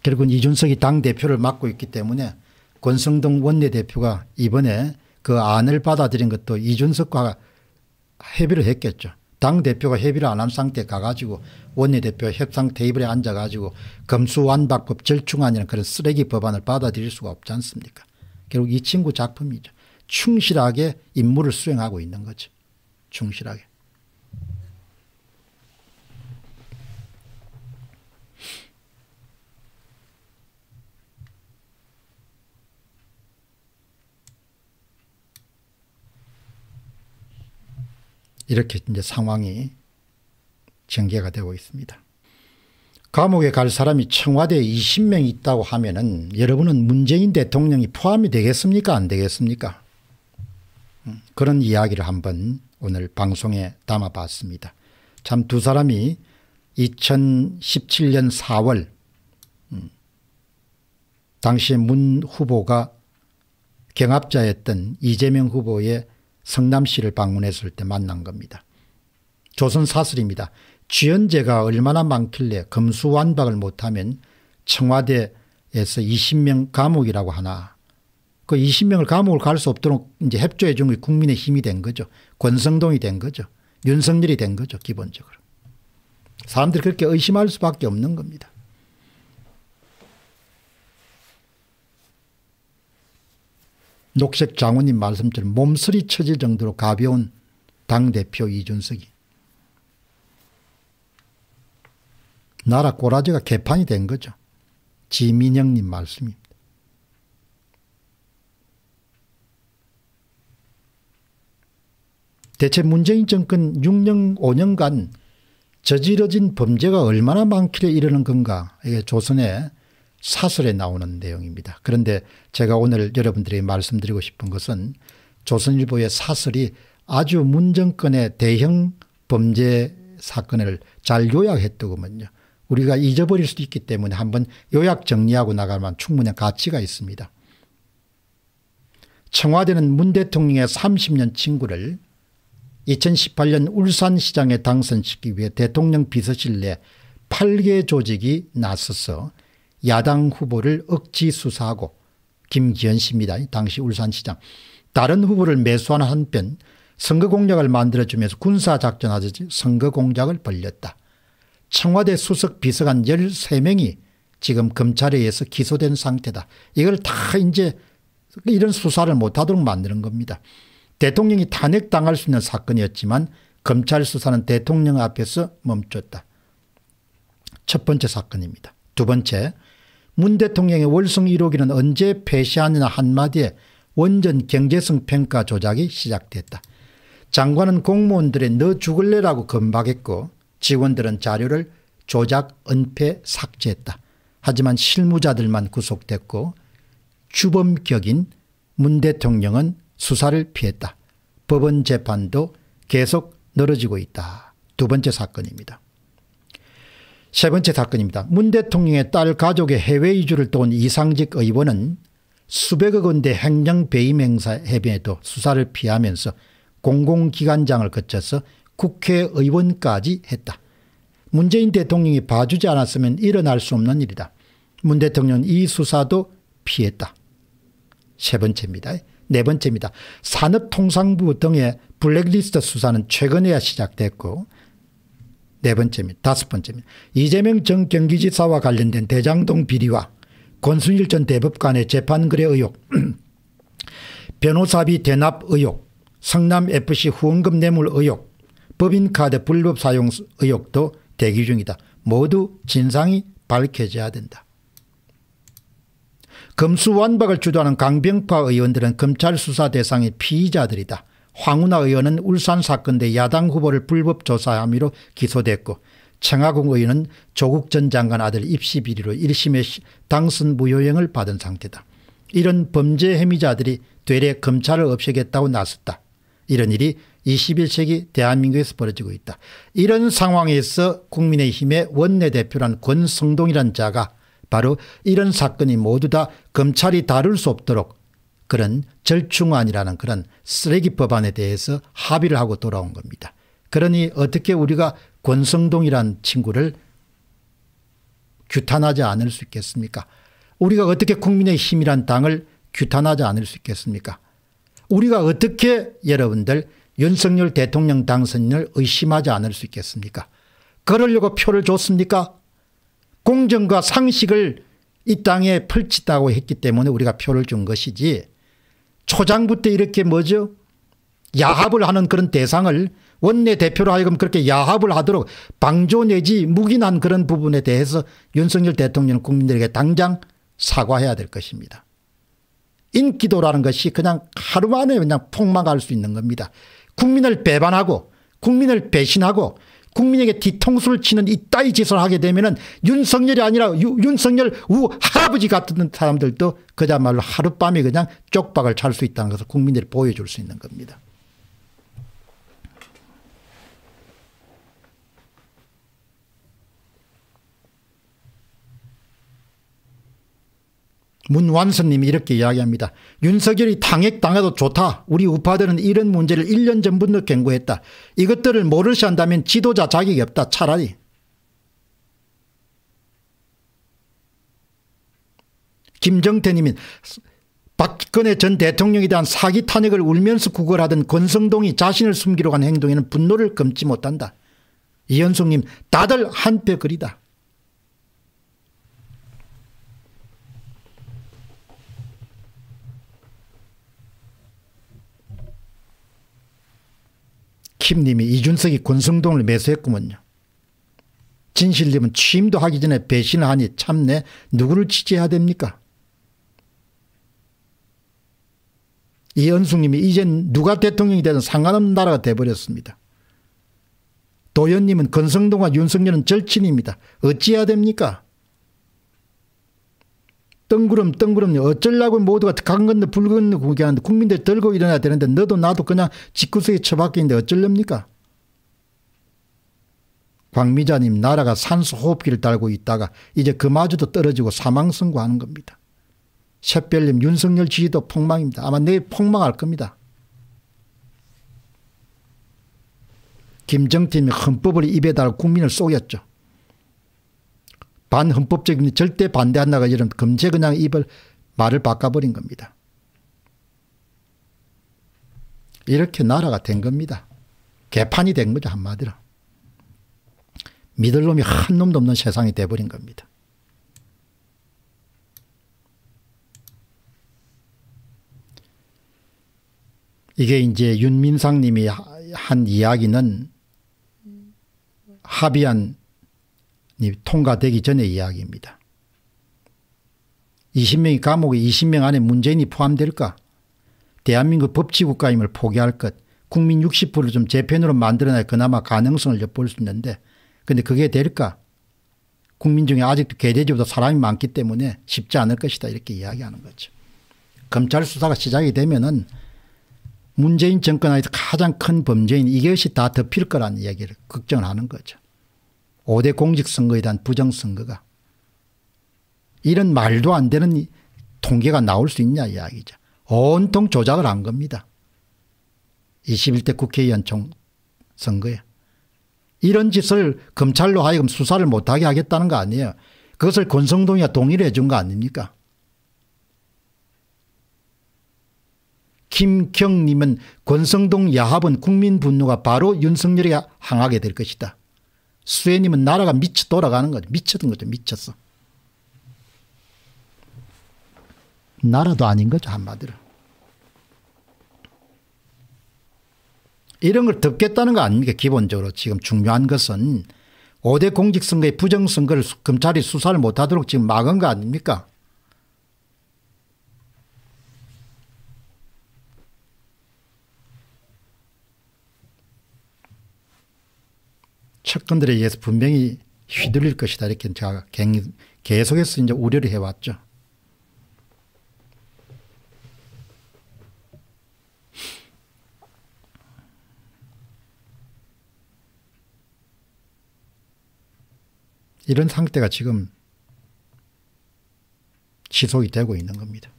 결국은 이준석이 당대표를 맡고 있기 때문에 권성동 원내대표가 이번에 그 안을 받아들인 것도 이준석과 협의를 했겠죠. 당대표가 협의를 안 한 상태에 가가지고 원내대표 협상 테이블에 앉아가지고 검수완박법 절충안이라는 그런 쓰레기 법안을 받아들일 수가 없지 않습니까. 결국 이 친구 작품이죠. 충실하게 임무를 수행하고 있는 거죠. 충실하게. 이렇게 이제 상황이 전개가 되고 있습니다. 감옥에 갈 사람이 청와대에 20명 있다고 하면은 여러분은 문재인 대통령이 포함이 되겠습니까? 안 되겠습니까? 음, 그런 이야기를 한번 오늘 방송에 담아봤습니다. 참 두 사람이 2017년 4월 당시 문 후보가 경합자였던 이재명 후보의 성남시를 방문했을 때 만난 겁니다. 조선 사슬입니다. 지연제가 얼마나 많길래 검수완박을 못하면 청와대에서 20명 감옥이라고 하나 그 20명을 감옥을 갈 수 없도록 이제 협조해 준 게 국민의 힘이 된 거죠. 권성동이 된 거죠. 윤석열이 된 거죠. 기본적으로. 사람들이 그렇게 의심할 수밖에 없는 겁니다. 녹색 장원님 말씀처럼 몸서리 쳐질 정도로 가벼운 당대표 이준석이 나라 꼬라지가 개판이 된 거죠. 지민영님 말씀입니다. 대체 문재인 정권 6년 5년간 저지러진 범죄가 얼마나 많길래 이러는 건가 이게 조선의 사설에 나오는 내용입니다. 그런데 제가 오늘 여러분들이 말씀드리고 싶은 것은 조선일보의 사설이 아주 문정권의 대형 범죄 사건을 잘 요약했더구먼요. 우리가 잊어버릴 수도 있기 때문에 한번 요약 정리하고 나가면 충분한 가치가 있습니다. 청와대는 문 대통령의 30년 친구를 2018년 울산시장에 당선시키기 위해 대통령 비서실 내 8개 조직이 나서서 야당 후보를 억지 수사하고 김기현 씨입니다. 당시 울산시장. 다른 후보를 매수하는 한편 선거 공작을 만들어주면서 군사작전하듯이 선거 공작을 벌렸다. 청와대 수석 비서관 13명이 지금 검찰에 의해서 기소된 상태다. 이걸 다 이제 이런 수사를 못하도록 만드는 겁니다. 대통령이 탄핵당할 수 있는 사건이었지만 검찰 수사는 대통령 앞에서 멈췄다. 첫 번째 사건입니다. 두 번째 문 대통령의 월성 1호기는 언제 폐쇄하느냐 한마디에 원전 경제성 평가 조작이 시작됐다. 장관은 공무원들의 너 죽을래라고 건박했고 직원들은 자료를 조작 은폐 삭제했다. 하지만 실무자들만 구속됐고 주범격인 문 대통령은 수사를 피했다. 법원 재판도 계속 늘어지고 있다. 두 번째 사건입니다. 세 번째 사건입니다. 문 대통령의 딸 가족의 해외 이주를 도운 이상직 의원은 수백억 원대 행정 배임 행사 해변에도 수사를 피하면서 공공기관장을 거쳐서 국회의원까지 했다. 문재인 대통령이 봐주지 않았으면 일어날 수 없는 일이다. 문 대통령은 이 수사도 피했다. 세 번째입니다. 네 번째입니다. 산업통상부 등의 블랙리스트 수사는 최근에야 시작됐고 네 번째입니다. 다섯 번째입니다. 이재명 전 경기지사와 관련된 대장동 비리와 권순일 전 대법관의 재판글의 의혹, 변호사비 대납 의혹, 성남FC 후원금 뇌물 의혹, 법인카드 불법 사용 의혹도 대기 중이다. 모두 진상이 밝혀져야 된다. 검수완박을 주도하는 강병파 의원들은 검찰 수사 대상의 피의자들이다. 황운하 의원은 울산 사건 대 야당 후보를 불법 조사 혐의로 기소됐고 청하궁 의원은 조국 전 장관 아들 입시 비리로 1심에 당선 무효형을 받은 상태다. 이런 범죄 혐의자들이 되레 검찰을 없애겠다고 나섰다. 이런 일이 21세기 대한민국에서 벌어지고 있다. 이런 상황에서 국민의힘의 원내대표란 권성동이란 자가 바로 이런 사건이 모두 다 검찰이 다룰 수 없도록 그런 절충안이라는 그런 쓰레기 법안에 대해서 합의를 하고 돌아온 겁니다. 그러니 어떻게 우리가 권성동이란 친구를 규탄하지 않을 수 있겠습니까? 우리가 어떻게 국민의힘이란 당을 규탄하지 않을 수 있겠습니까? 우리가 어떻게 여러분들 윤석열 대통령 당선인을 의심하지 않을 수 있겠습니까? 그러려고 표를 줬습니까? 공정과 상식을 이 땅에 펼치다고 했기 때문에 우리가 표를 준 것이지 초장부 때 이렇게 뭐죠? 야합을 하는 그런 대상을 원내대표로 하여금 그렇게 야합을 하도록 방조 내지 묵인한 그런 부분에 대해서 윤석열 대통령은 국민들에게 당장 사과해야 될 것입니다. 인기도라는 것이 그냥 하루 만에 그냥 폭망할 수 있는 겁니다. 국민을 배반하고 국민을 배신하고 국민에게 뒤통수를 치는 이따위 짓을 하게 되면은 윤석열이 아니라 유, 윤석열 우 할아버지 같은 사람들도 그야말로 하룻밤에 그냥 쪽박을 찰 수 있다는 것을 국민들이 보여줄 수 있는 겁니다. 문완선님이 이렇게 이야기합니다. 윤석열이 탄핵당해도 좋다. 우리 우파들은 이런 문제를 1년 전부터 경고했다. 이것들을 모르시 한다면 지도자 자격이 없다. 차라리. 김정태님이 박근혜 전 대통령에 대한 사기 탄핵을 울면서 구걸하던 권성동이 자신을 숨기려고 한 행동에는 분노를 금치 못한다. 이현숙님 다들 한패 그리다. 김님이 이준석이 권성동을 매수했구먼요. 진실님은 취임도 하기 전에 배신하니 참내 누구를 지지해야 됩니까? 이은숙님이 이젠 누가 대통령이 되든 상관없는 나라가 돼버렸습니다. 도현님은 건성동과 윤석열은 절친입니다. 어찌해야 됩니까? 덩그름덩그름 어쩔라고 모두가 강 건너 붉은 너 구경하는데 국민들 들고 일어나야 되는데 너도 나도 그냥 직구석에 처박히는데 어쩔렵니까? 광미자님 나라가 산소호흡기를 달고 있다가 이제 그마저도 떨어지고 사망선고하는 겁니다. 샛별님 윤석열 지지도 폭망입니다. 아마 내일 폭망할 겁니다. 김정팀이 헌법을 입에 달고 국민을 속였죠. 반헌법적인 절대 반대한다가 이런 금세 그냥 입을 말을 바꿔버린 겁니다. 이렇게 나라가 된 겁니다. 개판이 된 거죠 한마디로. 믿을 놈이 한 놈도 없는 세상이 돼버린 겁니다. 이게 이제 윤민상 님이 한 이야기는 합의한 이 통과되기 전의 이야기입니다. 20명이 감옥에 20명 안에 문재인이 포함될까? 대한민국 법치국가임을 포기할 것, 국민 60%를 좀 재편으로 만들어낼 그나마 가능성을 엿볼 수 있는데 근데 그게 될까? 국민 중에 아직도 개돼지보다 사람이 많기 때문에 쉽지 않을 것이다 이렇게 이야기하는 거죠. 검찰 수사가 시작이 되면은 문재인 정권 하에서 가장 큰 범죄인 이것이 다 덮일 거라는 이야기를 걱정을 하는 거죠. 5대 공직선거에 대한 부정선거가 이런 말도 안 되는 통계가 나올 수 있냐 이야기죠. 온통 조작을 한 겁니다. 21대 국회의원 총 선거에. 이런 짓을 검찰로 하여금 수사를 못하게 하겠다는 거 아니에요. 그것을 권성동이가 동의를 해준 거 아닙니까? 김경님은 권성동 야합은 국민 분노가 바로 윤석열이 항하게 될 것이다. 수혜님은 나라가 미쳐 돌아가는 거죠. 미쳐든 거죠. 미쳤어. 나라도 아닌 거죠. 한마디로. 이런 걸 덮겠다는 거 아닙니까? 기본적으로 지금 중요한 것은 5대 공직선거의 부정선거를 검찰이 수사를 못하도록 지금 막은 거 아닙니까? 측근들에 의해서 분명히 휘둘릴 것이다. 이렇게 제가 계속해서 이제 우려를 해왔죠. 이런 상태가 지금 지속이 되고 있는 겁니다.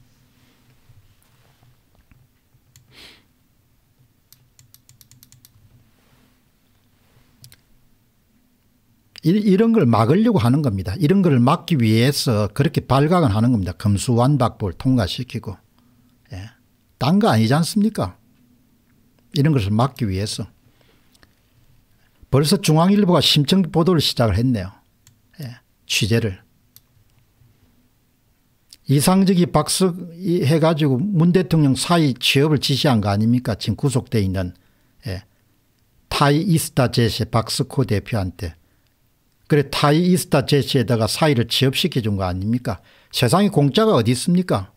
이런 걸 막으려고 하는 겁니다. 이런 걸 막기 위해서 그렇게 발각을 하는 겁니다. 금수완박법을 통과시키고. 예. 딴거 아니지 않습니까? 이런 것을 막기 위해서. 벌써 중앙일보가 심층 보도를 시작을 했네요. 예. 취재를. 이상적이 박수해가지고 문 대통령 사이 취업을 지시한 거 아닙니까? 지금 구속돼 있는 예. 타이 이스타 제시 박스코 대표한테 그래 타이 이스타 제시에다가 사이를 취업시켜 준 거 아닙니까? 세상에 공짜가 어디 있습니까?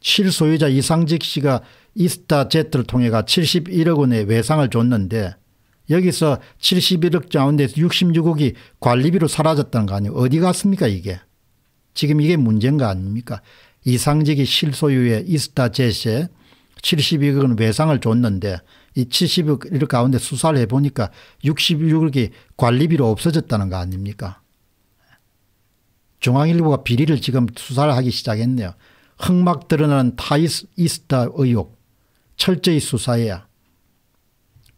실소유자 이상직 씨가 이스타 제트를 통해가 71억 원의 외상을 줬는데 여기서 71억 가운데서 66억이 관리비로 사라졌다는 거 아니에요. 어디 갔습니까 이게. 지금 이게 문제인 거 아닙니까. 이상직이 실소유의 이스타 제시에 72억은 외상을 줬는데 이 70억 일 가운데 수사를 해보니까 66억이 관리비로 없어졌다는 거 아닙니까? 중앙일보가 비리를 지금 수사를 하기 시작했네요. 흑막 드러나는 타이스타 의혹 철저히 수사해야.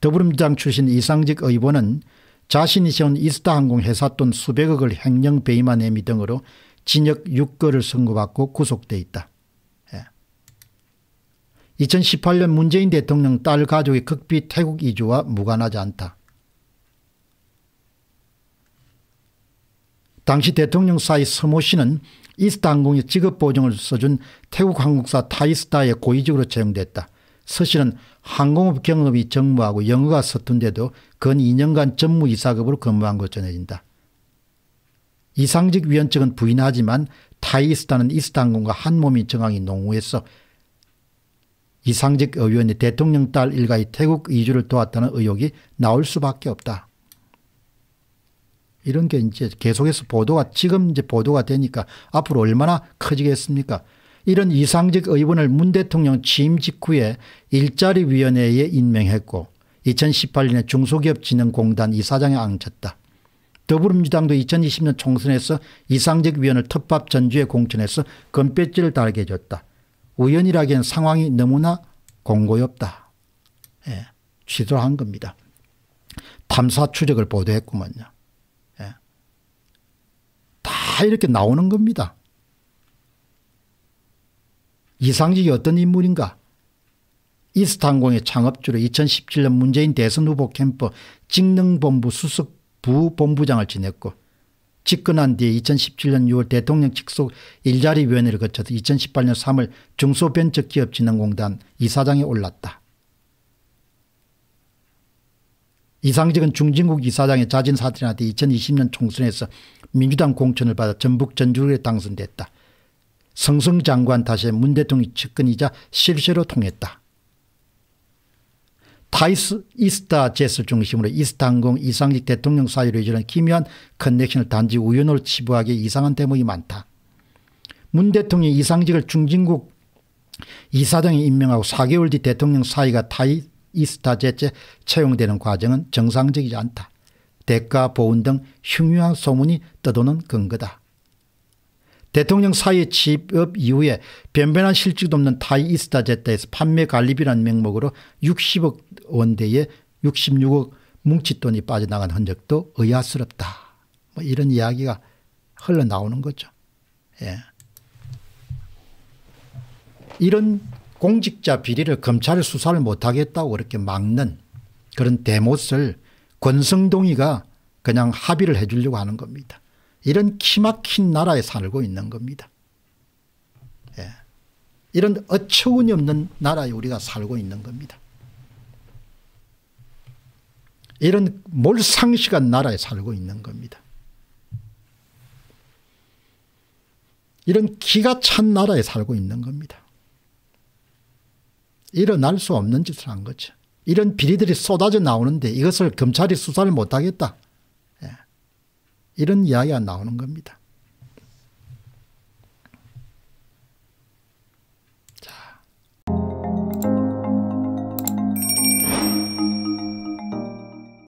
더불어민주당 출신 이상직 의원은 자신이 세운 이스타항공 회사 돈 수백억을 횡령 배임한 혐의 등으로 징역 6개월 선고받고 구속돼 있다. 2018년 문재인 대통령 딸 가족의 극비 태국 이주와 무관하지 않다. 당시 대통령 사이 서모 씨는 이스트 항공의 직업 보증을 써준 태국 항공사 타이스타에 고위직으로 채용됐다. 서 씨는 항공업 경험이 정무하고 영어가 서툰데도 근 2년간 전무이사급으로 근무한 것 전해진다. 이상직 위원 측은 부인하지만 타이스타는 이스탄공과 한몸인 정황이 농후해서 이상직 의원이 대통령 딸 일가의 태국 이주를 도왔다는 의혹이 나올 수밖에 없다. 이런 게 이제 계속해서 보도가 지금 이제 보도가 되니까 앞으로 얼마나 커지겠습니까? 이런 이상직 의원을 문 대통령 취임 직후에 일자리위원회에 임명했고 2018년에 중소기업진흥공단 이사장에 앉혔다. 더불어민주당도 2020년 총선에서 이상직 위원을 텃밥 전주에 공천해서 건배지를 달게 해줬다. 우연이라기엔 상황이 너무나 공고엽다 예, 취소한 겁니다. 탐사 추적을 보도했구만요. 예. 다 이렇게 나오는 겁니다. 이상직이 어떤 인물인가? 이스탄공의 창업주로 2017년 문재인 대선 후보 캠프 직능본부 수석 부본부장을 지냈고 집권한 뒤에 2017년 6월 대통령 직속 일자리위원회를 거쳐서 2018년 3월 중소벤처기업진흥공단 이사장에 올랐다. 이상직은 중진국 이사장의 자진사퇴한 뒤 2020년 총선에서 민주당 공천을 받아 전북 전주에 당선됐다. 성승 장관 다시 문 대통령 측근이자 실세로 통했다. 타이스 이스타 제스 중심으로 이스탄공 이상직 대통령 사이로 이전한 기묘한 커넥션을 단지 우연으로 치부하기에 이상한 대목이 많다. 문 대통령이 이상직을 중진국 이사장에 임명하고 4개월 뒤 대통령 사이가 타이 이스타 제스에 채용되는 과정은 정상적이지 않다. 대가 보훈 등 흉흉한 소문이 떠도는 근거다. 대통령 사이의 취업 이후에 변변한 실직도 없는 타이 이스타제타에서 판매 관리비라는 명목으로 60억 원대에 66억 뭉칫돈이 빠져나간 흔적도 의아스럽다. 뭐 이런 이야기가 흘러나오는 거죠. 예. 이런 공직자 비리를 검찰 수사를 못하겠다고 그렇게 막는 그런 대못을 권성동이가 그냥 합의를 해 주려고 하는 겁니다. 이런 키막힌 나라에 살고 있는 겁니다. 예. 이런 어처구니없는 나라에 우리가 살고 있는 겁니다. 이런 몰상식한 나라에 살고 있는 겁니다. 이런 기가 찬 나라에 살고 있는 겁니다. 일어날 수 없는 짓을 한 거죠. 이런 비리들이 쏟아져 나오는데 이것을 검찰이 수사를 못하겠다. 예. 이런 이야기가 나오는 겁니다.